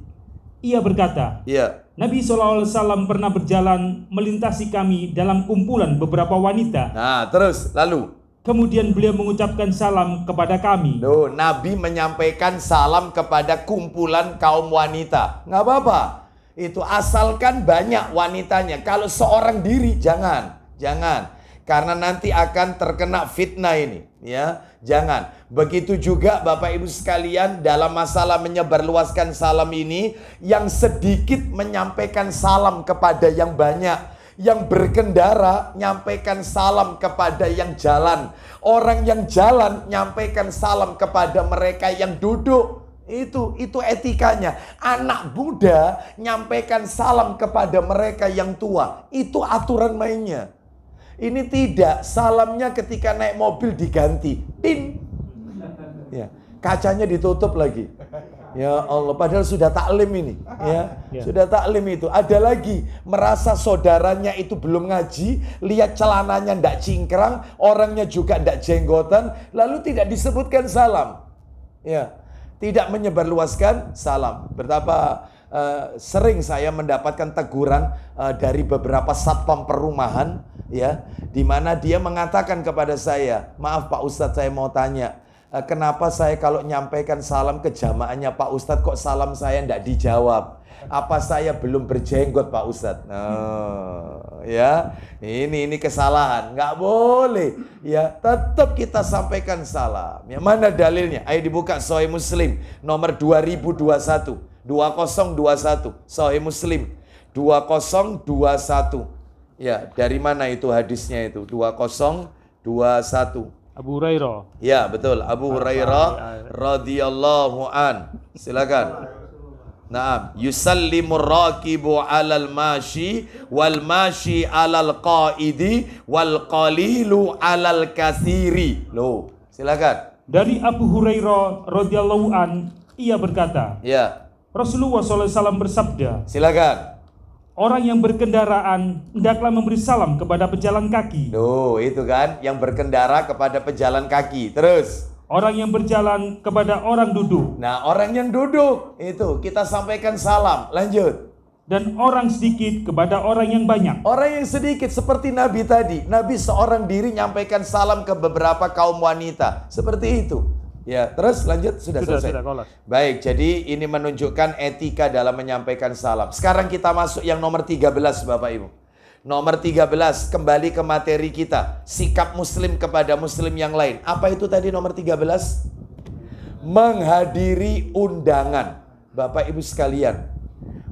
ia berkata, ya. Nabi SAW pernah berjalan melintasi kami dalam kumpulan beberapa wanita. Nah, terus lalu Kemudian beliau mengucapkan salam kepada kami. Loh, Nabi menyampaikan salam kepada kumpulan kaum wanita. Nggak apa-apa. Itu asalkan banyak wanitanya. Kalau seorang diri, jangan. Jangan karena nanti akan terkena fitnah ini ya jangan begitu juga Bapak Ibu sekalian dalam masalah menyebarluaskan salam ini yang sedikit menyampaikan salam kepada yang banyak yang berkendara nyampaikan salam kepada yang jalan. Orang yang jalan nyampaikan salam kepada mereka yang duduk. Itu itu etikanya. Anak muda nyampaikan salam kepada mereka yang tua. Itu aturan mainnya. Ini tidak, salamnya ketika naik mobil diganti. pin, Ya, kacanya ditutup lagi. Ya Allah, padahal sudah taklim ini, ya. ya. Sudah taklim itu. Ada lagi merasa saudaranya itu belum ngaji, lihat celananya ndak cingkrang, orangnya juga ndak jenggotan, lalu tidak disebutkan salam. Ya. Tidak menyebarluaskan salam. Betapa Eh, sering saya mendapatkan teguran uh, dari beberapa satpam perumahan ya di mana dia mengatakan kepada saya, "Maaf Pak Ustadz, saya mau tanya, uh, kenapa saya kalau nyampaikan salam ke jamaahnya Pak Ustadz kok salam saya tidak dijawab?" Apa saya belum berjenggot Pak Ustadz? Nah, ya ini ini kesalahan, nggak boleh. Ya tetap kita sampaikan salam. Ya mana dalilnya? Ayo dibuka Soi Muslim nomor 2021. 2021 Sahih Muslim 2021 ya dari mana itu hadisnya itu 2021 Abu Hurairah. Ya, betul. Abu Hurairah radhiyallahu an. Silakan. Naam, yusallimu rakibu alal mashi wal mashi alal qaidi wal qalilu alal kathiri Loh, silakan. Dari Abu Hurairah radhiyallahu an, ia berkata, Ya. Rasulullah SAW bersabda, silakan. Orang yang berkendaraan hendaklah memberi salam kepada pejalan kaki. Duh, itu kan yang berkendara kepada pejalan kaki. Terus Orang yang berjalan kepada orang duduk. Nah, orang yang duduk itu kita sampaikan salam. Lanjut. Dan orang sedikit kepada orang yang banyak. Orang yang sedikit seperti Nabi tadi. Nabi seorang diri nyampaikan salam ke beberapa kaum wanita. Seperti itu. Ya, terus lanjut sudah, sudah selesai. Sudah, sudah, Baik, jadi ini menunjukkan etika dalam menyampaikan salam. Sekarang kita masuk yang nomor 13 Bapak Ibu. Nomor 13 kembali ke materi kita, sikap muslim kepada muslim yang lain. Apa itu tadi nomor 13? Menghadiri undangan. Bapak Ibu sekalian,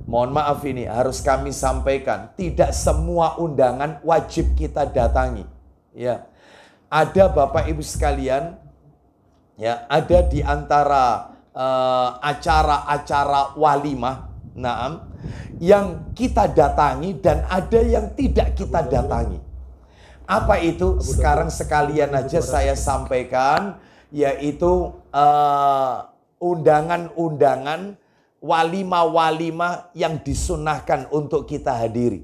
mohon maaf ini harus kami sampaikan, tidak semua undangan wajib kita datangi. Ya. Ada Bapak Ibu sekalian ya ada di antara eh, acara-acara uh, walimah naam yang kita datangi dan ada yang tidak kita datangi. Apa itu? Sekarang sekalian aja saya sampaikan yaitu eh, undangan-undangan walimah-walimah yang disunahkan untuk kita hadiri.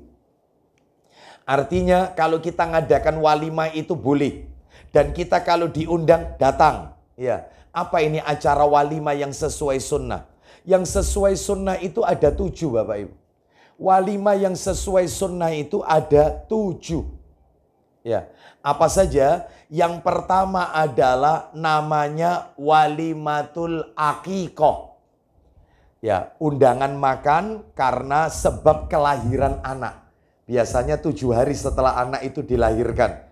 Artinya kalau kita ngadakan walimah itu boleh dan kita kalau diundang datang Ya, apa ini acara walima yang sesuai sunnah? Yang sesuai sunnah itu ada tujuh Bapak Ibu. Walima yang sesuai sunnah itu ada tujuh. Ya, apa saja? Yang pertama adalah namanya walimatul akikoh. Ya, undangan makan karena sebab kelahiran anak. Biasanya tujuh hari setelah anak itu dilahirkan.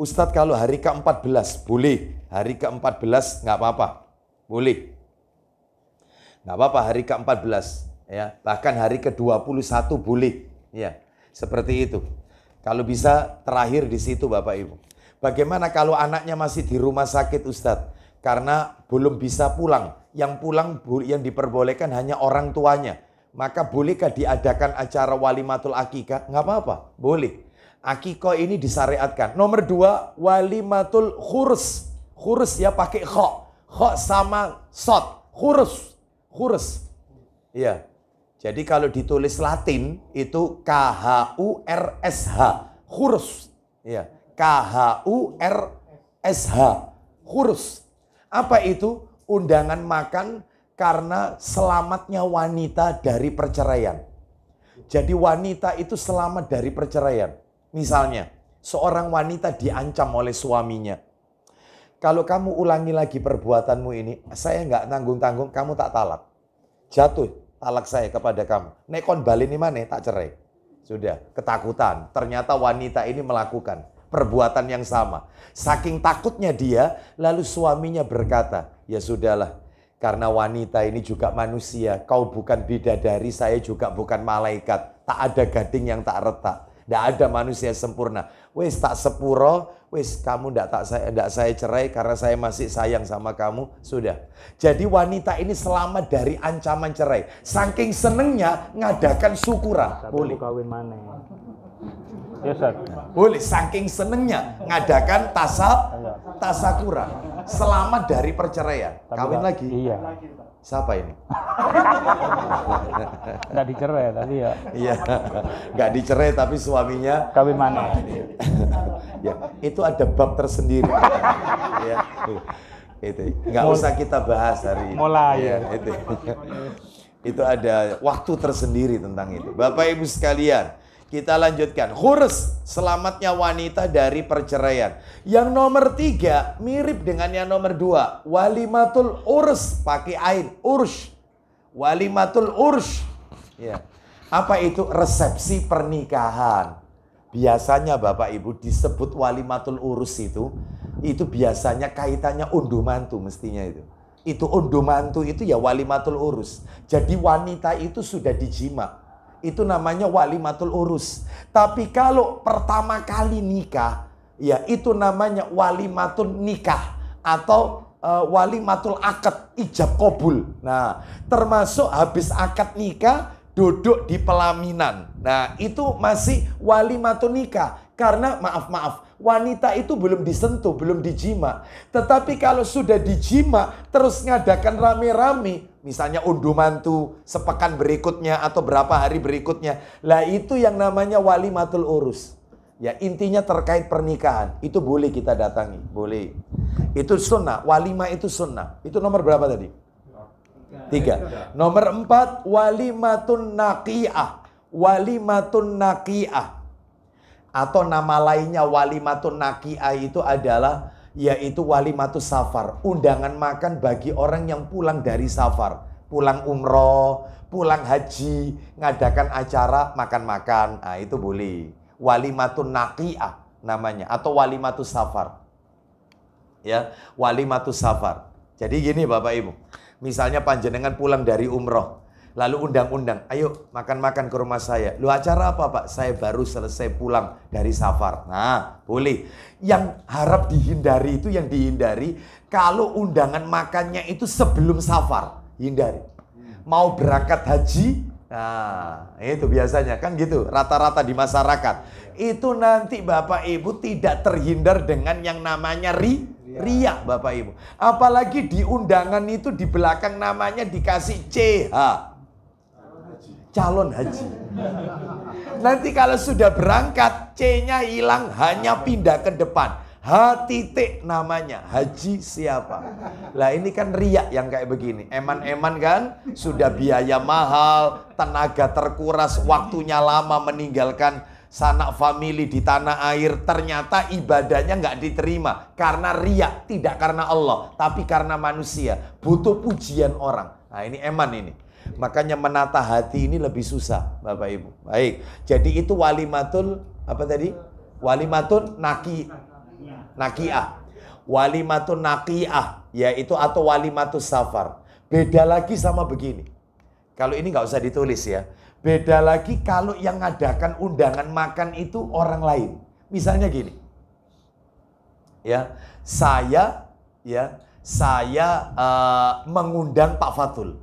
Ustadz kalau hari ke-14 boleh, hari ke-14 nggak apa-apa, boleh. Nggak apa-apa hari ke-14, ya bahkan hari ke-21 boleh, ya seperti itu. Kalau bisa terakhir di situ Bapak Ibu. Bagaimana kalau anaknya masih di rumah sakit Ustadz? Karena belum bisa pulang. Yang pulang yang diperbolehkan hanya orang tuanya. Maka bolehkah diadakan acara walimatul akikah? Nggak apa-apa, boleh. Akikoh ini disyariatkan. Nomor dua, walimatul khurs. Khurs ya pakai kho. Kho sama sot. Khurs. Khurs. Iya. Jadi kalau ditulis Latin itu K H U R S H. Khurs. Iya. K H U R S H. Khurs. Apa itu? Undangan makan karena selamatnya wanita dari perceraian. Jadi wanita itu selamat dari perceraian. Misalnya, seorang wanita diancam oleh suaminya. Kalau kamu ulangi lagi perbuatanmu ini, saya nggak tanggung tanggung kamu tak talak. Jatuh talak saya kepada kamu. Nekon balik ini mana? Tak cerai. Sudah, ketakutan. Ternyata wanita ini melakukan perbuatan yang sama. Saking takutnya dia, lalu suaminya berkata, ya sudahlah, karena wanita ini juga manusia, kau bukan bidadari, saya juga bukan malaikat. Tak ada gading yang tak retak tidak ada manusia sempurna. Wes tak sepuro, wes kamu tidak tak saya tidak saya cerai karena saya masih sayang sama kamu sudah. Jadi wanita ini selamat dari ancaman cerai. Saking senengnya ngadakan syukuran. boleh. Kawin mana? Ya, Boleh saking senengnya ngadakan tasab tasakura. Selamat dari perceraian. Tapi Kawin lagi? Iya. Siapa ini? Enggak dicerai tapi ya. Iya. Enggak dicerai tapi suaminya kawin mana? ya, itu ada bab tersendiri. ya. Itu. Enggak usah kita bahas hari ini. Mulai. Ya, iya, itu. itu ada waktu tersendiri tentang itu. Bapak Ibu sekalian, kita lanjutkan. Khurs, selamatnya wanita dari perceraian. Yang nomor tiga mirip dengan yang nomor dua. Walimatul urs, pakai ain, Urus. Walimatul urus. Ya. Apa itu resepsi pernikahan? Biasanya Bapak Ibu disebut walimatul urus itu, itu biasanya kaitannya unduh mantu mestinya itu itu unduh mantu itu ya walimatul urus. Jadi wanita itu sudah dijima itu namanya wali walimatul urus. Tapi kalau pertama kali nikah, ya itu namanya wali walimatun nikah atau uh, walimatul akad ijab kobul. Nah, termasuk habis akad nikah duduk di pelaminan. Nah, itu masih wali walimatun nikah karena maaf maaf wanita itu belum disentuh, belum dijima. Tetapi kalau sudah dijima, terus ngadakan rame-rame, misalnya undu mantu sepekan berikutnya atau berapa hari berikutnya. Lah itu yang namanya wali matul urus. Ya intinya terkait pernikahan, itu boleh kita datangi, boleh. Itu sunnah, walima itu sunnah. Itu nomor berapa tadi? Tiga. Nomor empat, walimatun naqiyah. Walimatun naqiyah atau nama lainnya walimatun naki'ah itu adalah yaitu walimatus safar, undangan makan bagi orang yang pulang dari safar, pulang umroh, pulang haji, ngadakan acara makan-makan. Nah, itu boleh. Walimatun naki'ah namanya atau walimatus safar. Ya, walimatus safar. Jadi gini Bapak Ibu, misalnya panjenengan pulang dari umroh, Lalu undang-undang, ayo makan-makan ke rumah saya. Lu acara apa pak? Saya baru selesai pulang dari safar. Nah, boleh. Yang harap dihindari itu yang dihindari. Kalau undangan makannya itu sebelum safar, hindari. Mau berangkat haji, Nah, itu biasanya kan gitu, rata-rata di masyarakat. Itu nanti Bapak Ibu tidak terhindar dengan yang namanya ri ria Bapak Ibu. Apalagi di undangan itu di belakang namanya dikasih CH calon haji. Nanti kalau sudah berangkat, C-nya hilang, hanya pindah ke depan. H titik namanya haji siapa? Lah ini kan riak yang kayak begini. Eman-eman kan sudah biaya mahal, tenaga terkuras, waktunya lama meninggalkan sanak famili di tanah air. Ternyata ibadahnya nggak diterima karena riak, tidak karena Allah, tapi karena manusia. Butuh pujian orang. Nah ini eman ini. Makanya menata hati ini lebih susah, Bapak Ibu. Baik. Jadi itu walimatul apa tadi? Walimatun naki nakiah. Walimatun naqiah yaitu atau walimatus safar. Beda lagi sama begini. Kalau ini nggak usah ditulis ya. Beda lagi kalau yang ngadakan undangan makan itu orang lain. Misalnya gini. Ya, saya ya, saya uh, mengundang Pak Fatul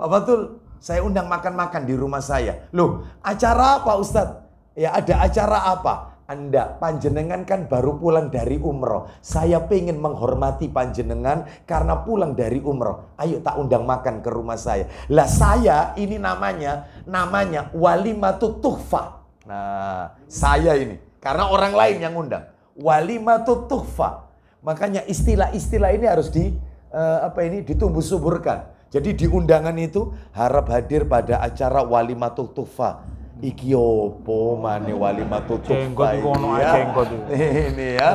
Pak Fatul, saya undang makan-makan di rumah saya. Loh, acara apa Ustadz? Ya ada acara apa? Anda, panjenengan kan baru pulang dari umroh. Saya pengen menghormati panjenengan karena pulang dari umroh. Ayo tak undang makan ke rumah saya. Lah saya ini namanya, namanya walimatu tuhfa. Nah, saya ini. Karena orang lain yang undang. Walimatu tuhfa. Makanya istilah-istilah ini harus di, uh, apa ini, ditumbuh suburkan jadi di undangan itu harap hadir pada acara Walimatul Tufa. Iki opo wali Walimatul Tufa. ini ya. Ini ya.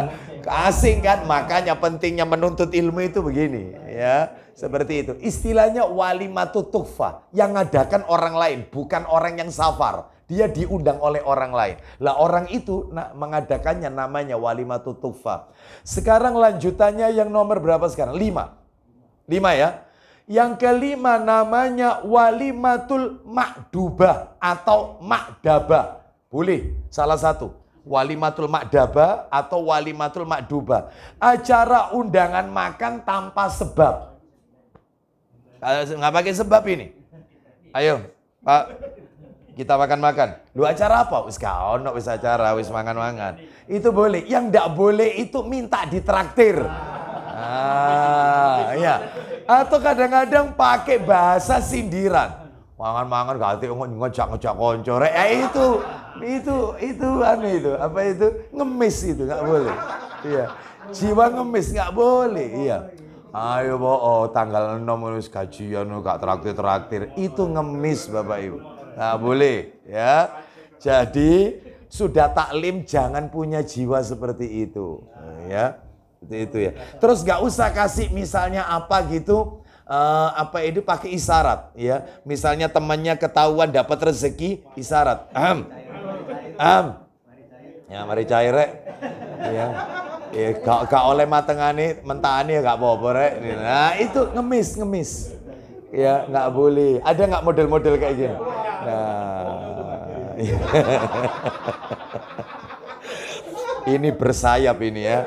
Asing kan makanya pentingnya menuntut ilmu itu begini ya. Seperti itu. Istilahnya Walimatul Tufa yang ngadakan orang lain bukan orang yang safar. Dia diundang oleh orang lain. Lah orang itu nah, mengadakannya namanya Walimatul Tufa. Sekarang lanjutannya yang nomor berapa sekarang? Lima. Lima ya. Yang kelima namanya walimatul makduba atau makdaba Boleh, salah satu. Walimatul makdaba atau walimatul makduba Acara undangan makan tanpa sebab. Nggak pakai sebab ini. Ayo, Pak, kita makan-makan. Lu acara apa? Wis kaono, wis acara, wis mangan-mangan. Itu boleh. Yang tidak boleh itu minta ditraktir. Ah, ya. Atau kadang-kadang pakai bahasa sindiran. Mangan-mangan ganti ngejak-ngejak koncor. Ya itu, itu, itu aneh itu. Apa itu? Ngemis itu, nggak boleh. Iya. Jiwa ngemis nggak boleh. Iya. Ayo bo, oh, tanggal 6 harus gajian, nggak traktir-traktir. Itu ngemis Bapak Ibu. nggak boleh ya. Jadi sudah taklim jangan punya jiwa seperti itu. Ya. Itu, itu ya. Terus gak usah kasih misalnya apa gitu, uh, apa itu pakai isyarat ya. Misalnya temannya ketahuan dapat rezeki, isyarat. Am. Am. Ya mari cair Ya. Ya gak, gak oleh matengani mentahani ya gak apa-apa rek. Nah, itu ngemis-ngemis. Ya, nggak boleh. Ada nggak model-model kayak gini? Nah. Iya. ini bersayap ini ya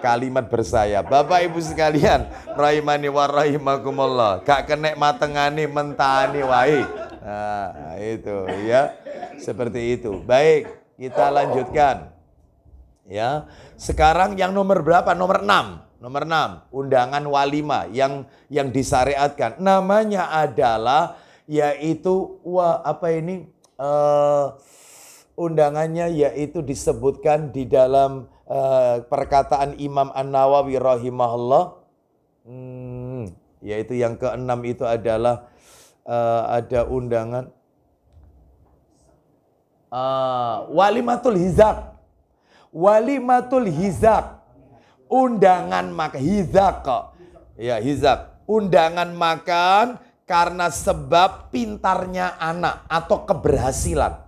kalimat bersaya, Bapak Ibu sekalian, rahimani wa rahimakumullah. Gak kenek matengani mentani wae. Nah, itu ya. Seperti itu. Baik, kita lanjutkan. Ya. Sekarang yang nomor berapa? Nomor 6. Nomor 6, undangan walima yang yang disyariatkan. Namanya adalah yaitu wah apa ini? Uh, undangannya yaitu disebutkan di dalam Eh, perkataan Imam An-Nawawi rahimahullah hmm, yaitu yang keenam itu adalah uh, ada undangan uh, walimatul hizak walimatul hizak undangan makan hizak kok ya hizak undangan makan karena sebab pintarnya anak atau keberhasilan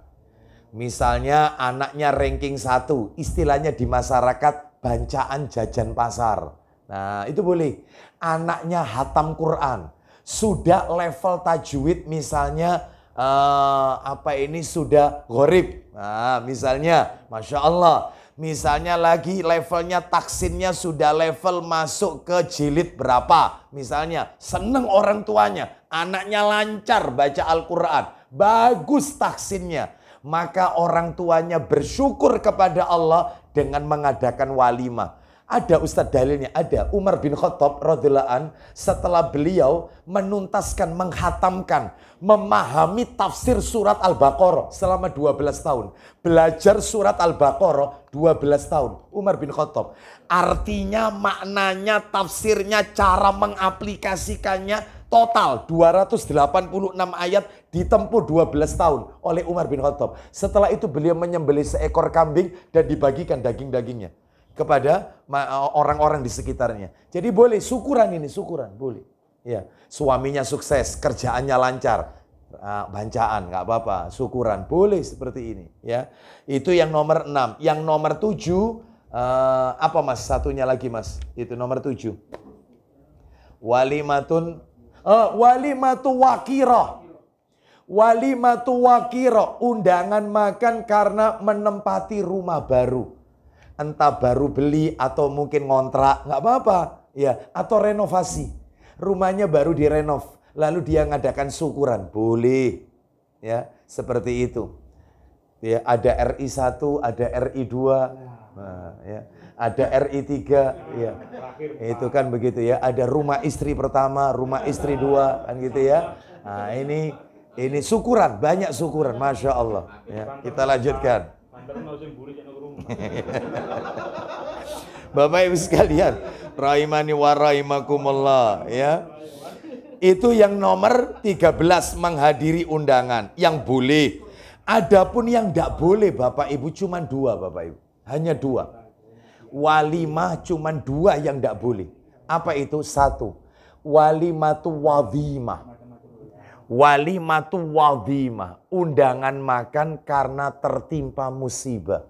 Misalnya anaknya ranking satu, istilahnya di masyarakat bancaan jajan pasar. Nah itu boleh. Anaknya hatam Quran, sudah level tajwid misalnya uh, apa ini sudah gorib. Nah misalnya, Masya Allah. Misalnya lagi levelnya taksinnya sudah level masuk ke jilid berapa. Misalnya seneng orang tuanya, anaknya lancar baca Al-Quran. Bagus taksinnya maka orang tuanya bersyukur kepada Allah dengan mengadakan walimah. Ada Ustadz dalilnya, ada Umar bin Khattab Rodilaan setelah beliau menuntaskan, menghatamkan, memahami tafsir surat Al-Baqarah selama 12 tahun. Belajar surat Al-Baqarah 12 tahun, Umar bin Khattab. Artinya, maknanya, tafsirnya, cara mengaplikasikannya Total 286 ayat ditempuh 12 tahun oleh Umar bin Khattab. Setelah itu beliau menyembelih seekor kambing dan dibagikan daging-dagingnya kepada e, orang-orang di sekitarnya. Jadi boleh syukuran ini, syukuran boleh. Ya, suaminya sukses, kerjaannya lancar, ah, bancaan nggak apa-apa, syukuran boleh seperti ini. Ya, itu yang nomor 6. Yang nomor 7 eh, apa mas satunya lagi mas itu nomor tujuh walimatun uh, eh, matu wakiro. wali matu wakiro, undangan makan karena menempati rumah baru. Entah baru beli atau mungkin ngontrak, nggak apa-apa. Ya, atau renovasi. Rumahnya baru direnov, lalu dia ngadakan syukuran. Boleh. Ya, seperti itu. Ya, ada RI 1, ada RI 2. Ya. Nah, ya ada RI3 ya. Itu kan begitu ya. Ada rumah istri pertama, rumah istri dua kan gitu ya. Nah, ini ini syukuran, banyak syukuran, masya Allah. Ya, kita lanjutkan. Bapak Ibu sekalian, raimani wa raimakumullah ya. Itu yang nomor 13 menghadiri undangan yang boleh. Adapun yang tidak boleh Bapak Ibu cuma dua Bapak Ibu. Hanya dua walimah cuman dua yang tidak boleh. Apa itu? Satu, walimatu wadhimah. Walimatu wadhimah, undangan makan karena tertimpa musibah.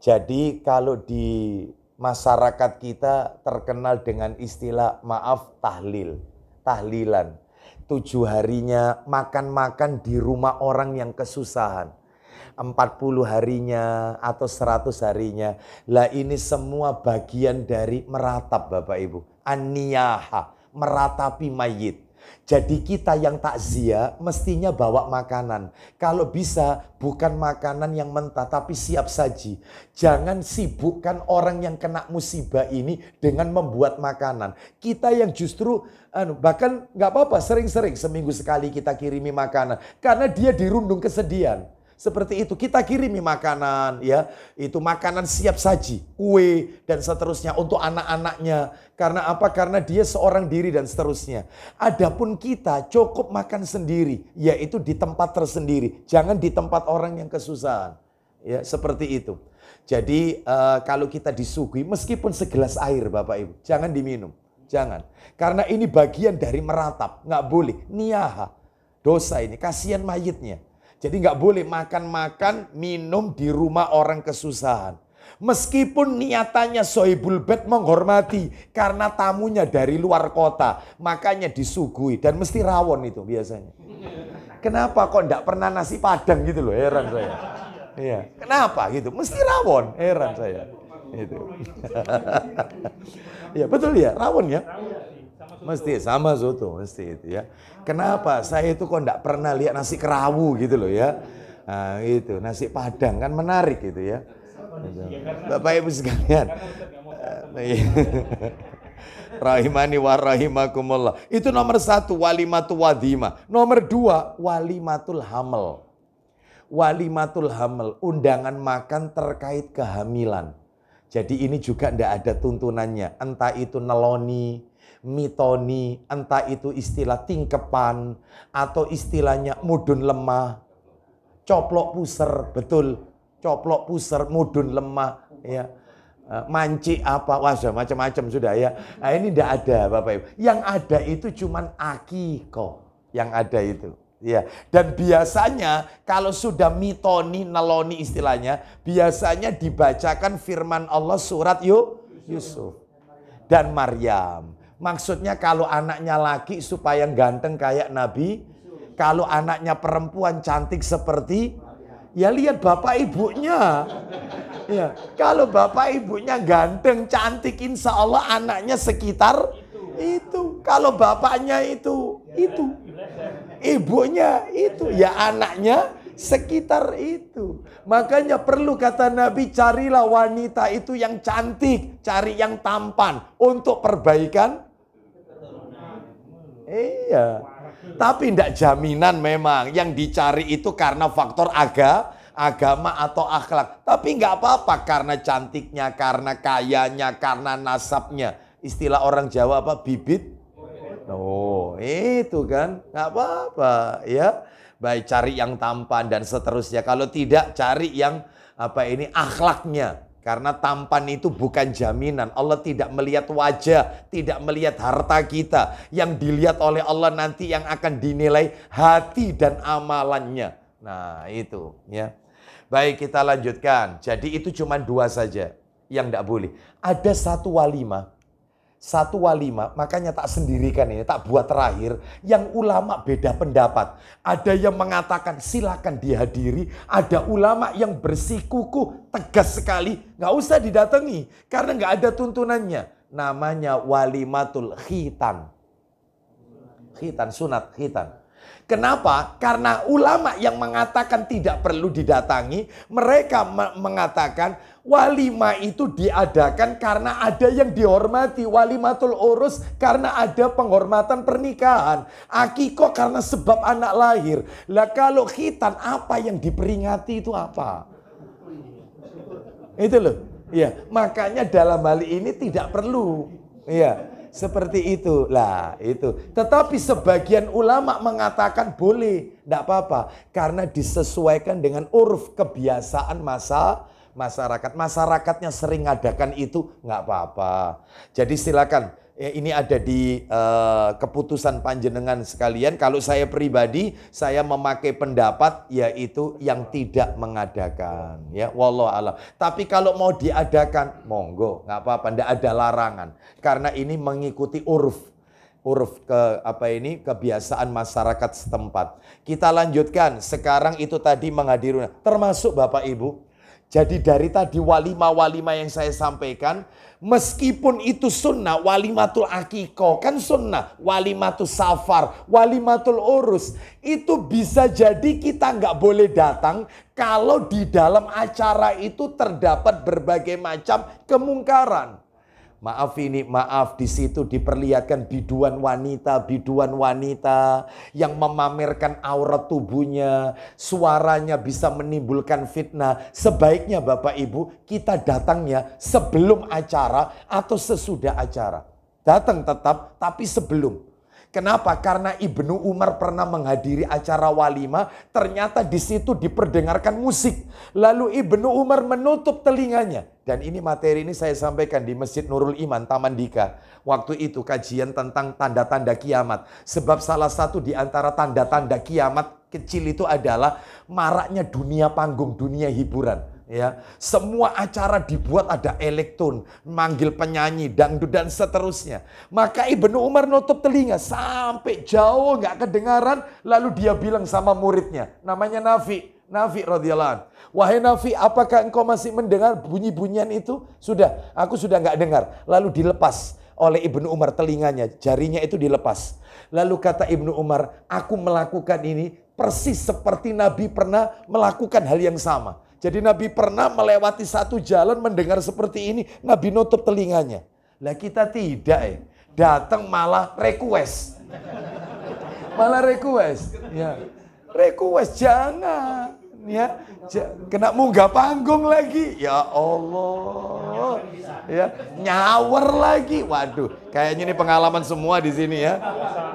Jadi kalau di masyarakat kita terkenal dengan istilah maaf tahlil, tahlilan. Tujuh harinya makan-makan di rumah orang yang kesusahan 40 harinya atau 100 harinya. Lah ini semua bagian dari meratap Bapak Ibu. Aniyaha, meratapi mayit. Jadi kita yang takziah mestinya bawa makanan. Kalau bisa bukan makanan yang mentah tapi siap saji. Jangan sibukkan orang yang kena musibah ini dengan membuat makanan. Kita yang justru anu, bahkan nggak apa-apa sering-sering seminggu sekali kita kirimi makanan karena dia dirundung kesedihan. Seperti itu kita kirimi makanan ya. Itu makanan siap saji, kue dan seterusnya untuk anak-anaknya. Karena apa? Karena dia seorang diri dan seterusnya. Adapun kita cukup makan sendiri, yaitu di tempat tersendiri. Jangan di tempat orang yang kesusahan. Ya, seperti itu. Jadi uh, kalau kita disuguhi meskipun segelas air Bapak Ibu, jangan diminum. Jangan. Karena ini bagian dari meratap. Nggak boleh. Niaha. Dosa ini. Kasihan mayitnya. Jadi nggak boleh makan-makan, minum di rumah orang kesusahan. Meskipun niatannya Soibul Bet menghormati karena tamunya dari luar kota, makanya disuguhi dan mesti rawon itu biasanya. Kenapa kok ndak pernah nasi padang gitu loh, heran saya. Iya, kenapa gitu? Mesti rawon, heran saya. Itu. ya betul ya, rawon ya. Mesti sama soto, mesti itu ya. Kenapa? Saya itu kok enggak pernah lihat nasi kerawu gitu loh ya. Nah, itu nasi padang kan menarik gitu ya. ya Bapak Ibu sekalian. Eh, iya. Rahimani wa rahimakumullah. Itu nomor satu walimatul wadima Nomor dua walimatul hamel. Walimatul hamel, undangan makan terkait kehamilan. Jadi ini juga ndak ada tuntunannya. Entah itu neloni, mitoni, entah itu istilah tingkepan, atau istilahnya mudun lemah, coplok puser, betul, coplok puser, mudun lemah, ya eh, manci apa wajah macam-macam sudah ya nah, ini tidak ada bapak ibu yang ada itu cuman akiko yang ada itu ya dan biasanya kalau sudah mitoni naloni istilahnya biasanya dibacakan firman Allah surat Yusuf dan Maryam Maksudnya kalau anaknya laki supaya ganteng kayak Nabi, kalau anaknya perempuan cantik seperti ya lihat bapak ibunya. Ya, kalau bapak ibunya ganteng, cantik, insya Allah anaknya sekitar itu. Kalau bapaknya itu, itu. Ibunya itu, ya anaknya sekitar itu. Makanya perlu kata Nabi carilah wanita itu yang cantik, cari yang tampan untuk perbaikan Iya. Tapi tidak jaminan memang yang dicari itu karena faktor aga, agama atau akhlak. Tapi nggak apa-apa karena cantiknya, karena kayanya, karena nasabnya. Istilah orang Jawa apa? Bibit. Oh, itu kan nggak apa-apa ya. Baik cari yang tampan dan seterusnya. Kalau tidak cari yang apa ini akhlaknya karena tampan itu bukan jaminan. Allah tidak melihat wajah, tidak melihat harta kita. Yang dilihat oleh Allah nanti yang akan dinilai hati dan amalannya. Nah itu ya. Baik kita lanjutkan. Jadi itu cuma dua saja yang tidak boleh. Ada satu walimah satu walima, makanya tak sendirikan ini, tak buat terakhir. Yang ulama beda pendapat. Ada yang mengatakan silakan dihadiri, ada ulama yang bersikuku tegas sekali, nggak usah didatangi karena nggak ada tuntunannya. Namanya walimatul khitan. Khitan, sunat, khitan. Kenapa? Karena ulama yang mengatakan tidak perlu didatangi, mereka mengatakan walima itu diadakan karena ada yang dihormati. Walimatul urus karena ada penghormatan pernikahan. Akikoh karena sebab anak lahir. Lah kalau khitan apa yang diperingati itu apa? Itu loh. Ya makanya dalam hal ini tidak perlu. Iya. Seperti itu. Lah, itu. Tetapi sebagian ulama mengatakan boleh, tidak apa-apa. Karena disesuaikan dengan uruf kebiasaan masa masyarakat. Masyarakatnya sering adakan itu, nggak apa-apa. Jadi silakan Ya, ini ada di uh, keputusan panjenengan sekalian. Kalau saya pribadi, saya memakai pendapat yaitu yang tidak mengadakan, ya wallah Allah. Tapi kalau mau diadakan, monggo, nggak apa-apa, tidak ada larangan. Karena ini mengikuti uruf uruf ke apa ini kebiasaan masyarakat setempat. Kita lanjutkan sekarang itu tadi menghadiri termasuk Bapak Ibu. Jadi dari tadi walima-walima yang saya sampaikan Meskipun itu sunnah, walimatul akiko kan sunnah, walimatul safar, walimatul urus. Itu bisa jadi kita nggak boleh datang kalau di dalam acara itu terdapat berbagai macam kemungkaran. Maaf ini, maaf di situ diperlihatkan biduan wanita, biduan wanita yang memamerkan aurat tubuhnya, suaranya bisa menimbulkan fitnah. Sebaiknya Bapak Ibu, kita datangnya sebelum acara atau sesudah acara. Datang tetap, tapi sebelum. Kenapa? Karena Ibnu Umar pernah menghadiri acara walima, ternyata di situ diperdengarkan musik. Lalu Ibnu Umar menutup telinganya. Dan ini materi ini saya sampaikan di Masjid Nurul Iman, Taman Dika. Waktu itu kajian tentang tanda-tanda kiamat. Sebab salah satu di antara tanda-tanda kiamat kecil itu adalah maraknya dunia panggung, dunia hiburan ya. Semua acara dibuat ada elektron, manggil penyanyi, dangdut dan seterusnya. Maka Ibnu Umar nutup telinga sampai jauh nggak kedengaran, lalu dia bilang sama muridnya, namanya Nafi, Nafi radhiyallahu Wahai Nafi, apakah engkau masih mendengar bunyi-bunyian itu? Sudah, aku sudah nggak dengar. Lalu dilepas oleh Ibnu Umar telinganya, jarinya itu dilepas. Lalu kata Ibnu Umar, aku melakukan ini persis seperti Nabi pernah melakukan hal yang sama. Jadi Nabi pernah melewati satu jalan mendengar seperti ini, Nabi nutup telinganya. Lah kita tidak ya. Datang malah request. Malah request. Ya. Request jangan ya kena munggah panggung lagi ya Allah ya nyawer lagi waduh kayaknya ini pengalaman semua di sini ya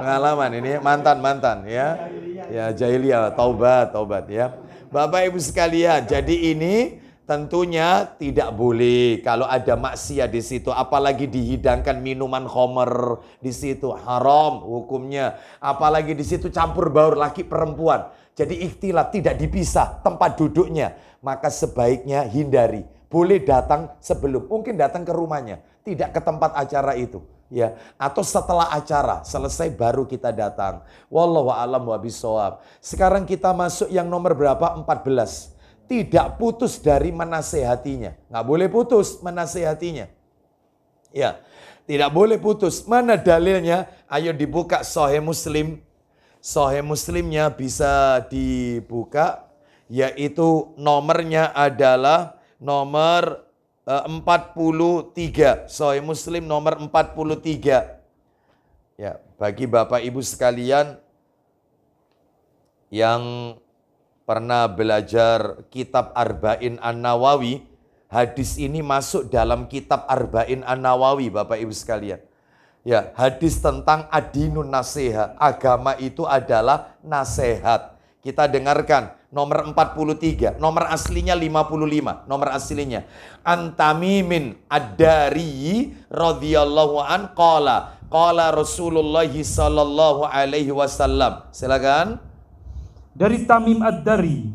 pengalaman ini ya. mantan mantan ya ya jahiliyah taubat taubat ya Bapak Ibu sekalian, jadi ini tentunya tidak boleh kalau ada maksiat di situ apalagi dihidangkan minuman homer di situ haram hukumnya apalagi di situ campur baur laki perempuan jadi ikhtilat tidak dipisah tempat duduknya maka sebaiknya hindari boleh datang sebelum mungkin datang ke rumahnya tidak ke tempat acara itu ya atau setelah acara selesai baru kita datang. Wallahu alam wa bisawab. Sekarang kita masuk yang nomor berapa? 14. Tidak putus dari menasehatinya. Nggak boleh putus menasehatinya. Ya, tidak boleh putus. Mana dalilnya? Ayo dibuka Sahih Muslim. Sahih Muslimnya bisa dibuka yaitu nomornya adalah nomor 43 eh, Sahih Muslim nomor 43 ya bagi Bapak Ibu sekalian yang pernah belajar kitab Arba'in An-Nawawi hadis ini masuk dalam kitab Arba'in An-Nawawi Bapak Ibu sekalian ya hadis tentang adinun nasihat agama itu adalah nasihat kita dengarkan nomor 43, nomor aslinya 55, nomor aslinya. Antamimin ad-dari radhiyallahu an qala qala Rasulullah sallallahu alaihi wasallam. Silakan. Dari Tamim ad-dari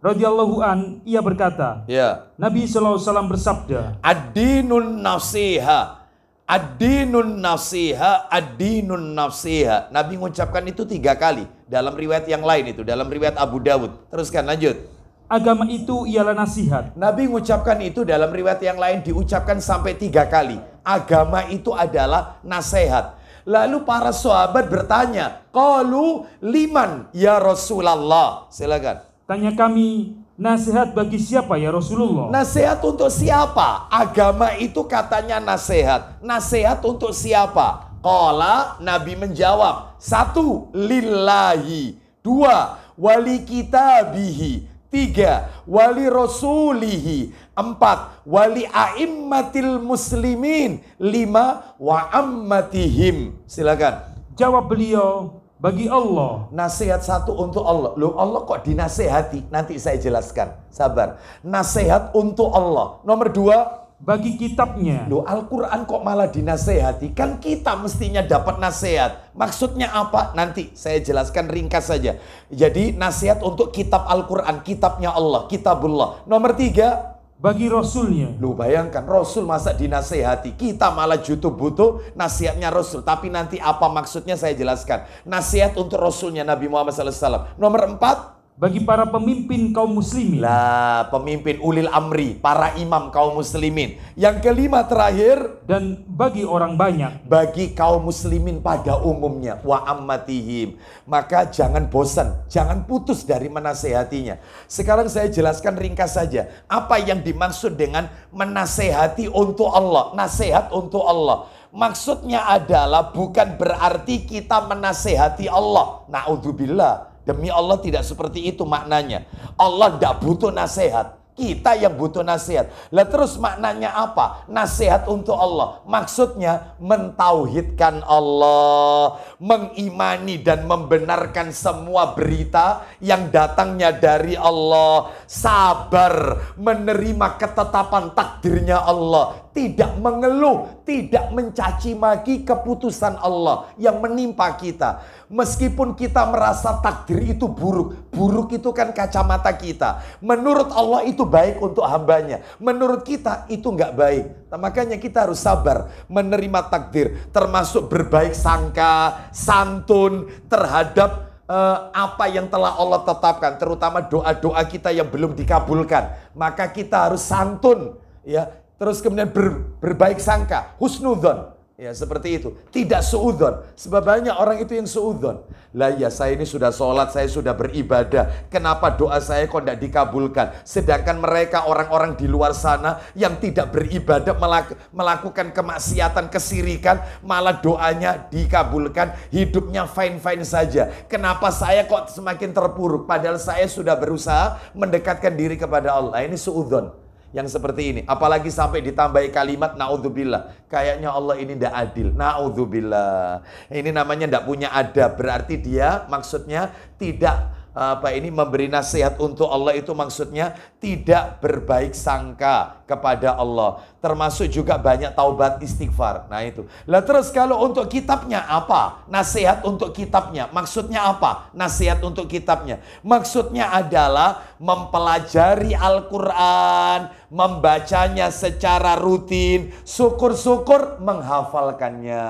radhiyallahu an ia berkata, ya. Nabi sallallahu alaihi wasallam bersabda, "Ad-dinun nasiha." Adinun nasiha, adinun nasiha. Nabi mengucapkan itu tiga kali dalam riwayat yang lain itu, dalam riwayat Abu Dawud. Teruskan lanjut. Agama itu ialah nasihat. Nabi mengucapkan itu dalam riwayat yang lain diucapkan sampai tiga kali. Agama itu adalah nasihat. Lalu para sahabat bertanya, lu liman ya Rasulullah? Silakan. Tanya kami, Nasihat bagi siapa ya Rasulullah? Nasihat untuk siapa? Agama itu katanya nasihat. Nasihat untuk siapa? Kola Nabi menjawab. Satu, lillahi. Dua, wali kitabihi. Tiga, wali rasulihi. Empat, wali a'immatil muslimin. Lima, waammatihim. Silakan. Jawab beliau, bagi Allah. Nasihat satu untuk Allah. Loh Allah kok dinasehati? Nanti saya jelaskan. Sabar. Nasihat untuk Allah. Nomor dua, bagi kitabnya. Loh Al-Quran kok malah dinasehati? Kan kita mestinya dapat nasihat. Maksudnya apa? Nanti saya jelaskan ringkas saja. Jadi nasihat untuk kitab Al-Quran, kitabnya Allah, kitabullah. Nomor tiga, bagi Rasulnya. Lu bayangkan Rasul masa dinasehati. Kita malah jutuh butuh nasihatnya Rasul. Tapi nanti apa maksudnya saya jelaskan. Nasihat untuk Rasulnya Nabi Muhammad SAW. Nomor empat, bagi para pemimpin kaum muslimin. Lah, pemimpin ulil amri, para imam kaum muslimin. Yang kelima terakhir dan bagi orang banyak. Bagi kaum muslimin pada umumnya wa ammatihim. Maka jangan bosan, jangan putus dari menasehatinya. Sekarang saya jelaskan ringkas saja apa yang dimaksud dengan menasehati untuk Allah, nasihat untuk Allah. Maksudnya adalah bukan berarti kita menasehati Allah. Nauzubillah Demi Allah tidak seperti itu maknanya. Allah tidak butuh nasihat. Kita yang butuh nasihat. Lah terus maknanya apa? Nasihat untuk Allah. Maksudnya mentauhidkan Allah, mengimani dan membenarkan semua berita yang datangnya dari Allah, sabar menerima ketetapan takdirnya Allah tidak mengeluh, tidak mencaci maki keputusan Allah yang menimpa kita. Meskipun kita merasa takdir itu buruk, buruk itu kan kacamata kita. Menurut Allah itu baik untuk hambanya, menurut kita itu nggak baik. Nah, makanya kita harus sabar menerima takdir, termasuk berbaik sangka, santun terhadap uh, apa yang telah Allah tetapkan, terutama doa-doa kita yang belum dikabulkan. Maka kita harus santun, ya Terus kemudian ber, berbaik sangka, husnudon. Ya seperti itu. Tidak suudon. Sebab banyak orang itu yang suudon. Lah ya saya ini sudah sholat, saya sudah beribadah. Kenapa doa saya kok tidak dikabulkan? Sedangkan mereka orang-orang di luar sana yang tidak beribadah melak melakukan kemaksiatan, kesirikan. Malah doanya dikabulkan, hidupnya fine-fine saja. Kenapa saya kok semakin terpuruk? Padahal saya sudah berusaha mendekatkan diri kepada Allah. Ini suudon yang seperti ini. Apalagi sampai ditambahi kalimat naudzubillah. Kayaknya Allah ini tidak adil. Naudzubillah. Ini namanya tidak punya ada Berarti dia maksudnya tidak apa ini memberi nasihat untuk Allah itu maksudnya tidak berbaik sangka kepada Allah. Termasuk juga banyak taubat istighfar. Nah itu. Lah terus kalau untuk kitabnya apa? Nasihat untuk kitabnya. Maksudnya apa? Nasihat untuk kitabnya. Maksudnya adalah mempelajari Al-Quran, membacanya secara rutin, syukur-syukur menghafalkannya.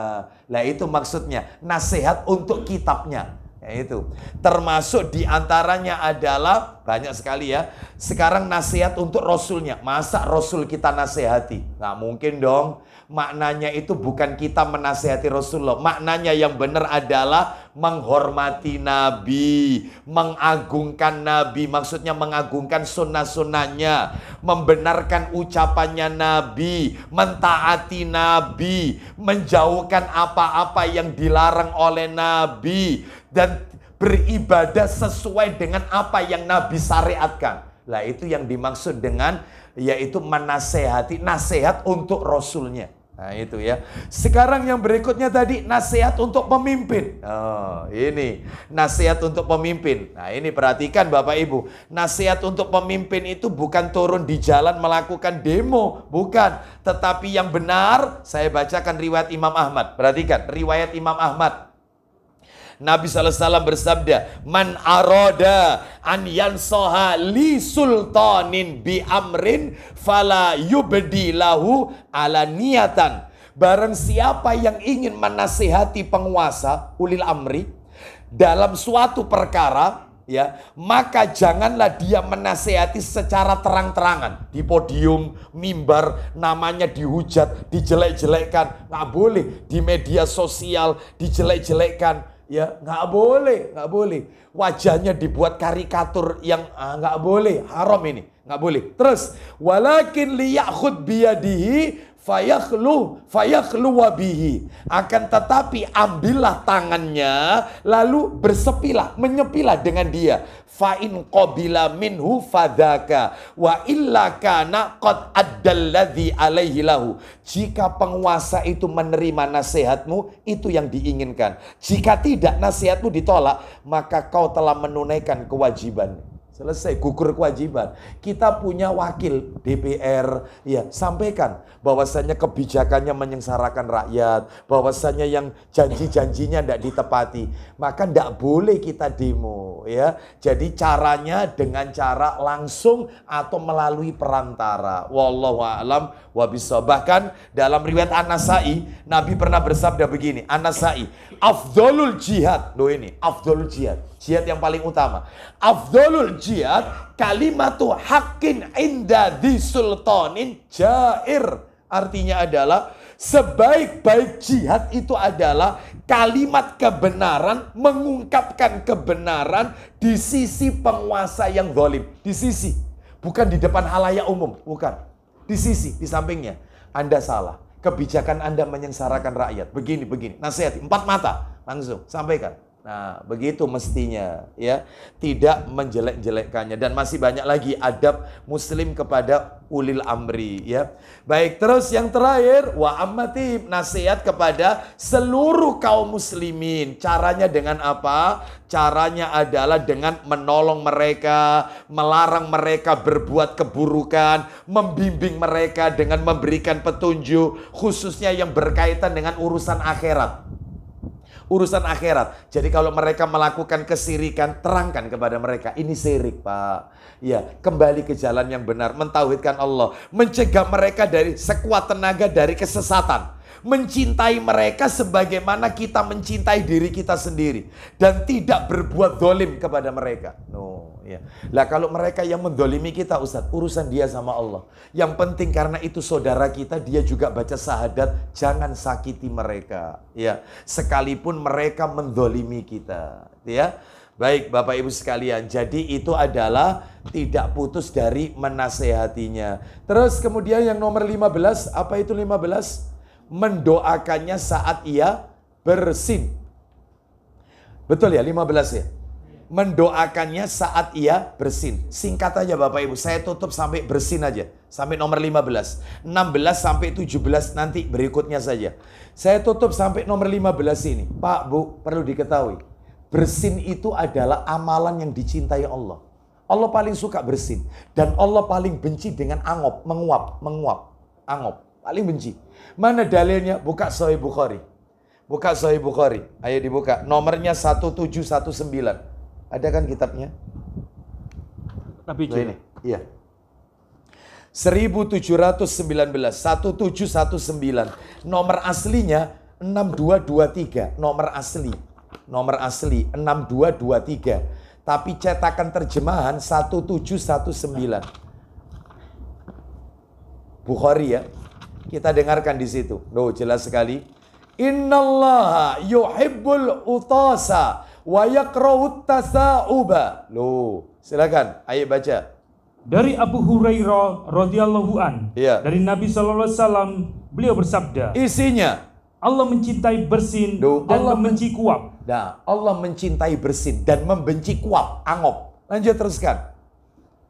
Lah itu maksudnya nasihat untuk kitabnya. Ya, itu. Termasuk diantaranya adalah banyak sekali ya. Sekarang nasihat untuk Rasulnya. Masa Rasul kita nasihati? Nggak mungkin dong maknanya itu bukan kita menasehati Rasulullah. Maknanya yang benar adalah menghormati Nabi, mengagungkan Nabi, maksudnya mengagungkan sunnah-sunnahnya, membenarkan ucapannya Nabi, mentaati Nabi, menjauhkan apa-apa yang dilarang oleh Nabi, dan beribadah sesuai dengan apa yang Nabi syariatkan. Lah itu yang dimaksud dengan yaitu menasehati nasihat untuk Rasulnya. Nah itu ya. Sekarang yang berikutnya tadi nasihat untuk pemimpin. Oh, ini nasihat untuk pemimpin. Nah ini perhatikan Bapak Ibu. Nasihat untuk pemimpin itu bukan turun di jalan melakukan demo. Bukan. Tetapi yang benar saya bacakan riwayat Imam Ahmad. Perhatikan riwayat Imam Ahmad. Nabi SAW bersabda, Man aroda an yansoha li sultanin bi amrin fala yubdi lahu ala niatan. Barang siapa yang ingin menasihati penguasa ulil amri dalam suatu perkara, ya maka janganlah dia menasehati secara terang-terangan di podium mimbar namanya dihujat dijelek-jelekkan nggak boleh di media sosial dijelek-jelekkan ya nggak boleh nggak boleh wajahnya dibuat karikatur yang ah, boleh haram ini nggak boleh terus walakin liyakhud biyadihi fayakhlu fayakhlu wabihi akan tetapi ambillah tangannya lalu bersepilah menyepilah dengan dia fa in qabila minhu fadaka wa illa kana qad addalladzi alaihi lahu jika penguasa itu menerima nasihatmu itu yang diinginkan jika tidak nasihatmu ditolak maka kau telah menunaikan kewajiban Selesai gugur kewajiban. Kita punya wakil DPR ya, sampaikan bahwasannya kebijakannya menyengsarakan rakyat, bahwasanya yang janji-janjinya tidak ditepati. Maka tidak boleh kita demo ya. Jadi caranya dengan cara langsung atau melalui perantara. Wallahu a'lam wa Bahkan dalam riwayat Anasai, Nabi pernah bersabda begini, Anasai, afdolul jihad. Loh ini, afdolul jihad Jihad yang paling utama. Afdolul jihad kalimatu hakin inda di sultanin jair. Artinya adalah sebaik-baik jihad itu adalah kalimat kebenaran mengungkapkan kebenaran di sisi penguasa yang zalim, di sisi bukan di depan halayak umum, bukan. Di sisi, di sampingnya. Anda salah. Kebijakan Anda menyengsarakan rakyat. Begini, begini. Nasihat, Empat mata. Langsung. Sampaikan. Nah, begitu mestinya ya, tidak menjelek-jelekkannya dan masih banyak lagi adab muslim kepada ulil amri ya. Baik, terus yang terakhir wa ammatib nasihat kepada seluruh kaum muslimin. Caranya dengan apa? Caranya adalah dengan menolong mereka, melarang mereka berbuat keburukan, membimbing mereka dengan memberikan petunjuk khususnya yang berkaitan dengan urusan akhirat urusan akhirat. Jadi kalau mereka melakukan kesirikan, terangkan kepada mereka. Ini sirik, Pak. Ya, kembali ke jalan yang benar, mentauhidkan Allah, mencegah mereka dari sekuat tenaga dari kesesatan mencintai mereka sebagaimana kita mencintai diri kita sendiri dan tidak berbuat dolim kepada mereka. No. Ya. Lah kalau mereka yang mendolimi kita Ustaz, urusan dia sama Allah. Yang penting karena itu saudara kita, dia juga baca sahadat, jangan sakiti mereka. Ya, sekalipun mereka mendolimi kita. Ya, baik Bapak Ibu sekalian. Jadi itu adalah tidak putus dari menasehatinya. Terus kemudian yang nomor 15, apa itu 15? Mendoakannya saat ia bersin. Betul ya, 15 ya? mendoakannya saat ia bersin. Singkat aja Bapak Ibu, saya tutup sampai bersin aja. Sampai nomor 15. 16 sampai 17 nanti berikutnya saja. Saya tutup sampai nomor 15 ini. Pak, Bu, perlu diketahui. Bersin itu adalah amalan yang dicintai Allah. Allah paling suka bersin. Dan Allah paling benci dengan angop, menguap, menguap, angop. Paling benci. Mana dalilnya? Buka Sahih Bukhari. Buka Sahih Bukhari. Ayo dibuka. Nomornya 1719. Ada kan kitabnya? Nabi nah, J. Ini. Iya. 1719 1719 nomor aslinya 6223 nomor asli nomor asli 6223 tapi cetakan terjemahan 1719 Bukhari ya kita dengarkan di situ. Oh, jelas sekali. Innallaha yuhibbul utasa wa yakrahut tasa'uba. Loh, silakan ayat baca. Dari Abu Hurairah radhiyallahu an, ya. dari Nabi sallallahu alaihi wasallam beliau bersabda. Isinya Allah mencintai bersin Duh, dan Allah membenci kuap. Nah, Allah mencintai bersin dan membenci kuap, angop. Lanjut teruskan.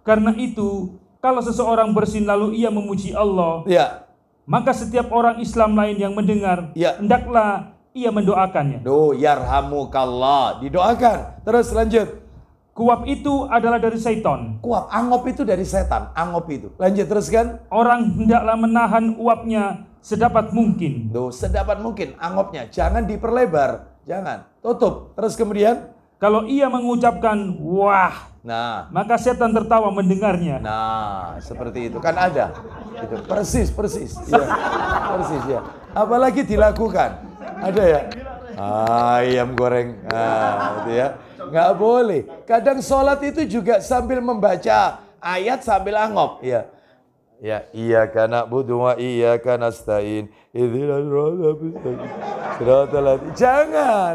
Karena itu, kalau seseorang bersin lalu ia memuji Allah, ya. maka setiap orang Islam lain yang mendengar, ya. hendaklah ia mendoakannya. Do yarhamu kallah. didoakan. Terus lanjut. Kuap itu adalah dari setan. Kuap, angop itu dari setan, angop itu. Lanjut terus kan. Orang hendaklah menahan uapnya sedapat mungkin. Do sedapat mungkin angopnya, jangan diperlebar, jangan. Tutup. Terus kemudian kalau ia mengucapkan wah, nah, maka setan tertawa mendengarnya. Nah, seperti itu kan ada. Itu Persis, persis. Ya. Persis ya. Apalagi dilakukan ada ya? Ayam goreng. Nah, itu ya. Nggak boleh. Kadang sholat itu juga sambil membaca ayat sambil angop. Iya. Ya. Ya, iya karena budu iya karena stain. Jangan,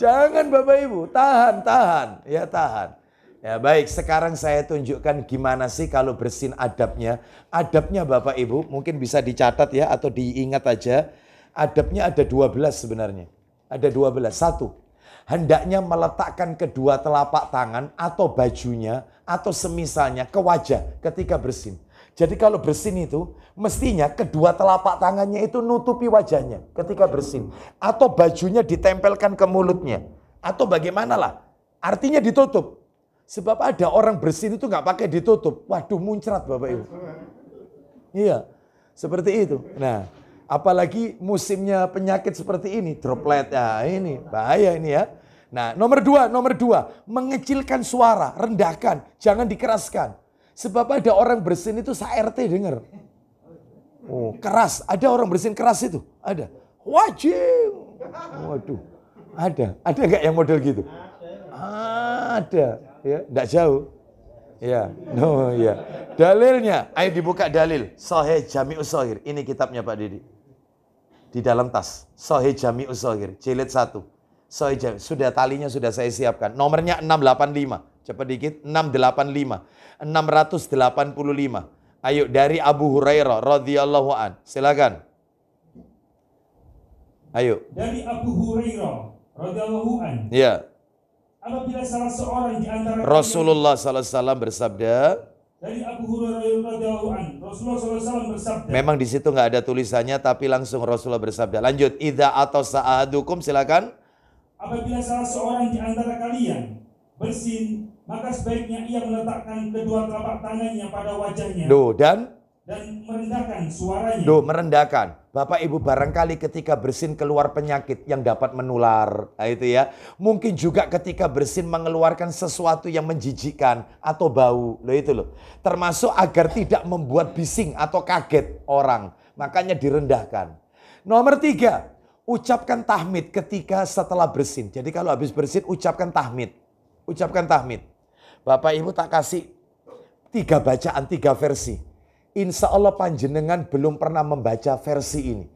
jangan Bapak Ibu, tahan, tahan, ya tahan. Ya baik, sekarang saya tunjukkan gimana sih kalau bersin adabnya. Adabnya Bapak Ibu mungkin bisa dicatat ya atau diingat aja adabnya ada dua belas sebenarnya. Ada dua belas Satu, hendaknya meletakkan kedua telapak tangan atau bajunya atau semisalnya ke wajah ketika bersin. Jadi kalau bersin itu mestinya kedua telapak tangannya itu nutupi wajahnya ketika bersin atau bajunya ditempelkan ke mulutnya atau bagaimanalah. Artinya ditutup. Sebab ada orang bersin itu nggak pakai ditutup. Waduh muncrat Bapak Ibu. Iya, seperti itu. Nah, Apalagi musimnya penyakit seperti ini, droplet ya ini bahaya ini ya. Nah nomor dua, nomor dua, mengecilkan suara, rendahkan, jangan dikeraskan. Sebab ada orang bersin itu saya rt denger. Oh, keras, ada orang bersin keras itu, ada. Wajib. Waduh, ada. Ada nggak yang model gitu? Ada. Ya, nggak jauh. Ya, no, oh, ya. Dalilnya, ayo dibuka dalil. Sahih Jami'us Sahih. Ini kitabnya Pak Didi di dalam tas. Sohe Jami Usohir, jilid satu Sohe Jami, sudah talinya sudah saya siapkan. Nomornya 685. Cepat dikit, 685. 685. Ayo dari Abu Hurairah radhiyallahu an. Silakan. Ayo. Dari Abu Hurairah radhiyallahu an. Ya. Apabila salah seorang di antara Rasulullah sallallahu alaihi wasallam bersabda, dari Abu Hurairah Rasulullah SAW bersabda. Memang di situ nggak ada tulisannya, tapi langsung Rasulullah bersabda. Lanjut, ida atau saadukum silakan. Apabila salah seorang di antara kalian bersin, maka sebaiknya ia meletakkan kedua telapak tangannya pada wajahnya. Do, dan? Dan merendahkan suaranya. Do, merendahkan. Bapak Ibu barangkali ketika bersin keluar penyakit yang dapat menular, nah itu ya. Mungkin juga ketika bersin mengeluarkan sesuatu yang menjijikan atau bau, loh itu loh. Termasuk agar tidak membuat bising atau kaget orang, makanya direndahkan. Nomor tiga, ucapkan tahmid ketika setelah bersin. Jadi kalau habis bersin ucapkan tahmid, ucapkan tahmid. Bapak Ibu tak kasih tiga bacaan, tiga versi insya Allah panjenengan belum pernah membaca versi ini.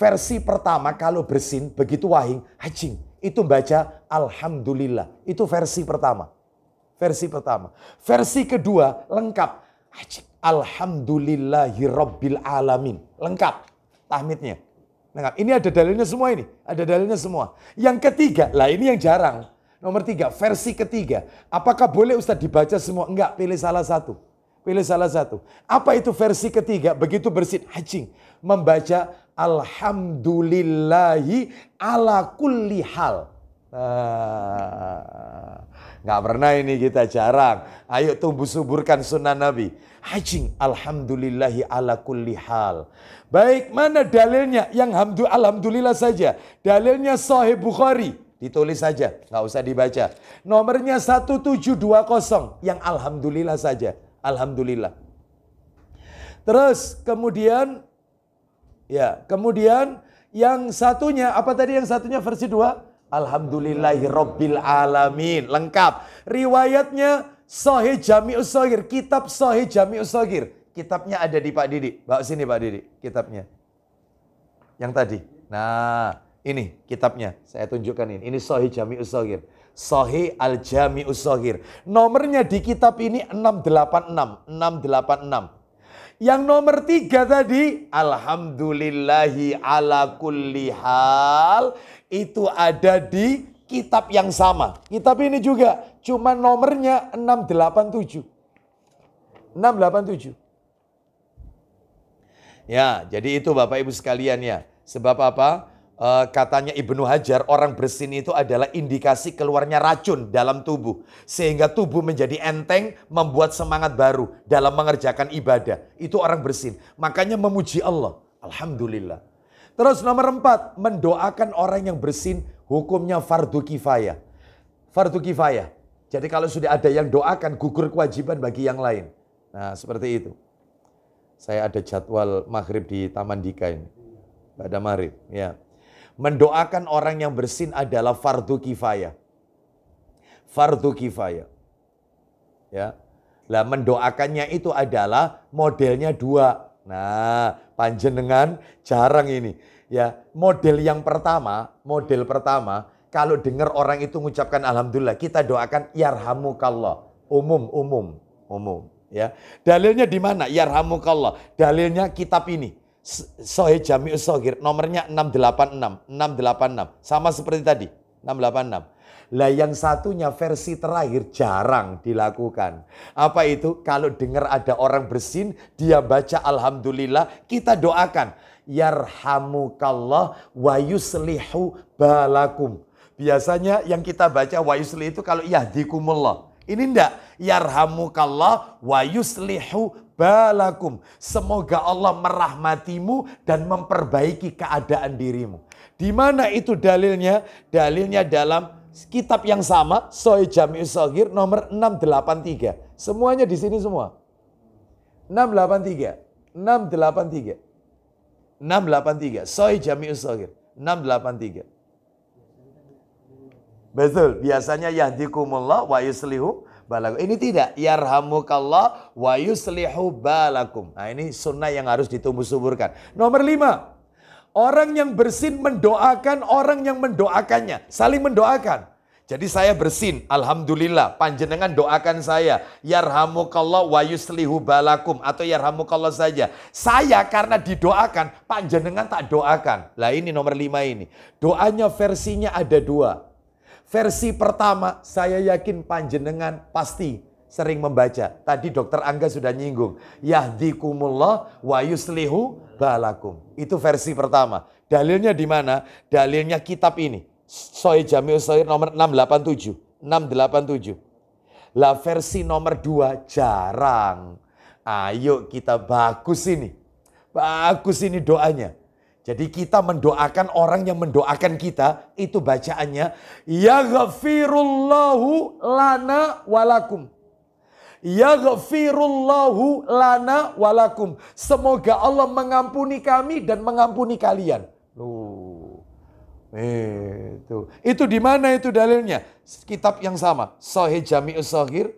Versi pertama kalau bersin begitu wahing, hajing. Itu baca Alhamdulillah. Itu versi pertama. Versi pertama. Versi kedua lengkap. Hajing. Alhamdulillahirabbil alamin. Lengkap tahmidnya. Lengkap. Ini ada dalilnya semua ini. Ada dalilnya semua. Yang ketiga, lah ini yang jarang. Nomor tiga, versi ketiga. Apakah boleh Ustadz dibaca semua? Enggak, pilih salah satu. Pilih salah satu. Apa itu versi ketiga? Begitu bersin hajing. Membaca Alhamdulillahi ala kulli hal. Ah, pernah ini kita jarang. Ayo tumbuh suburkan sunnah Nabi. Hajing Alhamdulillahi ala kulli hal. Baik, mana dalilnya? Yang Alhamdulillah saja. Dalilnya Sahih Bukhari. Ditulis saja, nggak usah dibaca. Nomornya 1720, yang Alhamdulillah saja. Alhamdulillah. Terus kemudian ya, kemudian yang satunya apa tadi yang satunya versi 2? Alhamdulillahirabbil alamin. Lengkap. Riwayatnya Sahih Jami'us Sahir, kitab Sahih Jami'us Sahir. Kitabnya ada di Pak Didi. Bawa sini Pak Didi, kitabnya. Yang tadi. Nah, ini kitabnya. Saya tunjukkan ini. Ini Sahih Jami'us Sahir. Sahih al Jami usohir Nomornya di kitab ini 686, 686. Yang nomor tiga tadi, Alhamdulillahi ala kulli hal. Itu ada di kitab yang sama. Kitab ini juga, cuma nomornya 687. 687. Ya, jadi itu Bapak Ibu sekalian ya. Sebab apa? Uh, katanya Ibnu Hajar, orang bersin itu adalah indikasi keluarnya racun dalam tubuh. Sehingga tubuh menjadi enteng, membuat semangat baru dalam mengerjakan ibadah. Itu orang bersin. Makanya memuji Allah. Alhamdulillah. Terus nomor empat, mendoakan orang yang bersin hukumnya fardu kifayah. Fardu kifayah. Jadi kalau sudah ada yang doakan, gugur kewajiban bagi yang lain. Nah seperti itu. Saya ada jadwal maghrib di Taman Dika ini. Pada maghrib, ya mendoakan orang yang bersin adalah fardu kifayah. Fardu kifayah. Ya. Lah mendoakannya itu adalah modelnya dua. Nah, panjenengan jarang ini. Ya, model yang pertama, model pertama kalau dengar orang itu mengucapkan alhamdulillah, kita doakan yarhamukallah. Umum, umum, umum, ya. Dalilnya di mana? Yarhamukallah. Dalilnya kitab ini. Sohe Jami Sohir nomornya 686, 686. Sama seperti tadi, 686. Lah yang satunya versi terakhir jarang dilakukan. Apa itu? Kalau dengar ada orang bersin, dia baca Alhamdulillah, kita doakan. Yarhamukallah wa yuslihu balakum. Biasanya yang kita baca wa yusli itu kalau yahdikumullah. Ini ndak. Yarhamukallah wa yuslihu balakum. Semoga Allah merahmatimu dan memperbaiki keadaan dirimu. Di mana itu dalilnya? Dalilnya dalam kitab yang sama, Soi Jami'us Sohir nomor 683. Semuanya di sini semua. 683, 683. 683, Soi Jami'us Sohir 683. Betul, biasanya yahdikumullah wa yuslihu balakum. Ini tidak. Yarhamukallah wa yuslihu balakum. Nah ini sunnah yang harus ditumbuh suburkan. Nomor lima. Orang yang bersin mendoakan orang yang mendoakannya. Saling mendoakan. Jadi saya bersin, Alhamdulillah, panjenengan doakan saya. Yarhamukallah wa yuslihu balakum. Atau yarhamukallah saja. Saya karena didoakan, panjenengan tak doakan. Lah ini nomor lima ini. Doanya versinya ada dua. Versi pertama, saya yakin panjenengan pasti sering membaca. Tadi dokter Angga sudah nyinggung. Yahdikumullah wa yuslihu balakum. Itu versi pertama. Dalilnya di mana? Dalilnya kitab ini. Soe jamil Soe nomor 687. 687. Lah versi nomor 2 jarang. Ayo kita bagus ini. Bagus ini doanya. Jadi kita mendoakan orang yang mendoakan kita itu bacaannya yaghfirullahu lana walakum. Yaghfirullahu lana walakum. Semoga Allah mengampuni kami dan mengampuni kalian. Loh. Itu. Itu di mana itu dalilnya? Kitab yang sama, Sahih Jami'us Shaghir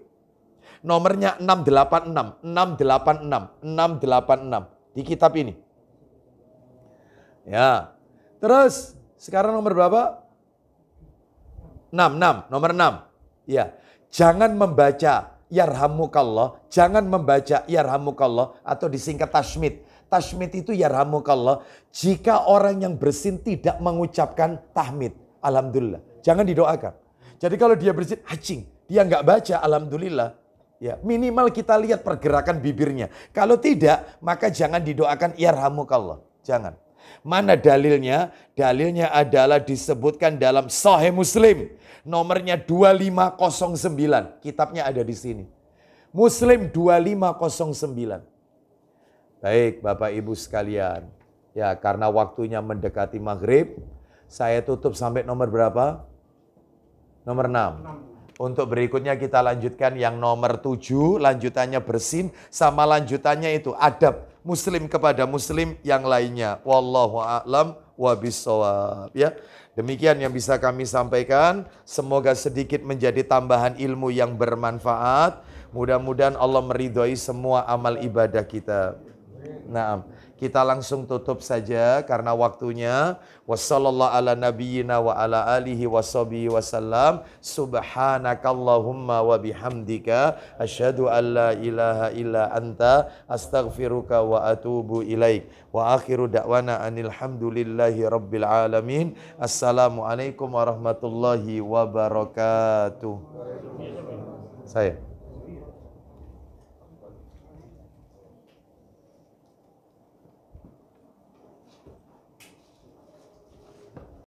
nomornya 686, 686, 686 di kitab ini. Ya. Terus sekarang nomor berapa? 6, 6, nomor 6. Ya. Jangan membaca yarhamukallah, jangan membaca yarhamukallah atau disingkat tasmid. Tasmid itu yarhamukallah jika orang yang bersin tidak mengucapkan tahmid. Alhamdulillah. Jangan didoakan. Jadi kalau dia bersin, hacing. Dia nggak baca, alhamdulillah. Ya, minimal kita lihat pergerakan bibirnya. Kalau tidak, maka jangan didoakan yarhamukallah. Jangan. Mana dalilnya? Dalilnya adalah disebutkan dalam Sahih Muslim. Nomornya 2509. Kitabnya ada di sini. Muslim 2509. Baik Bapak Ibu sekalian. Ya karena waktunya mendekati maghrib. Saya tutup sampai nomor berapa? Nomor 6. Untuk berikutnya kita lanjutkan yang nomor tujuh, lanjutannya bersin, sama lanjutannya itu adab muslim kepada muslim yang lainnya. Wallahu a'lam wa bisawab ya. Demikian yang bisa kami sampaikan. Semoga sedikit menjadi tambahan ilmu yang bermanfaat. Mudah-mudahan Allah meridhai semua amal ibadah kita. Naam. kita langsung tutup saja karena waktunya. Wassallallahu ala nabiyyina wa ala alihi wa wasallam. Subhanakallahumma wa bihamdika. Ashadu alla ilaha illa anta. Astaghfiruka wa atubu ilaik. Wa akhiru da'wana anilhamdulillahi rabbil alamin. alaikum warahmatullahi wabarakatuh. Saya.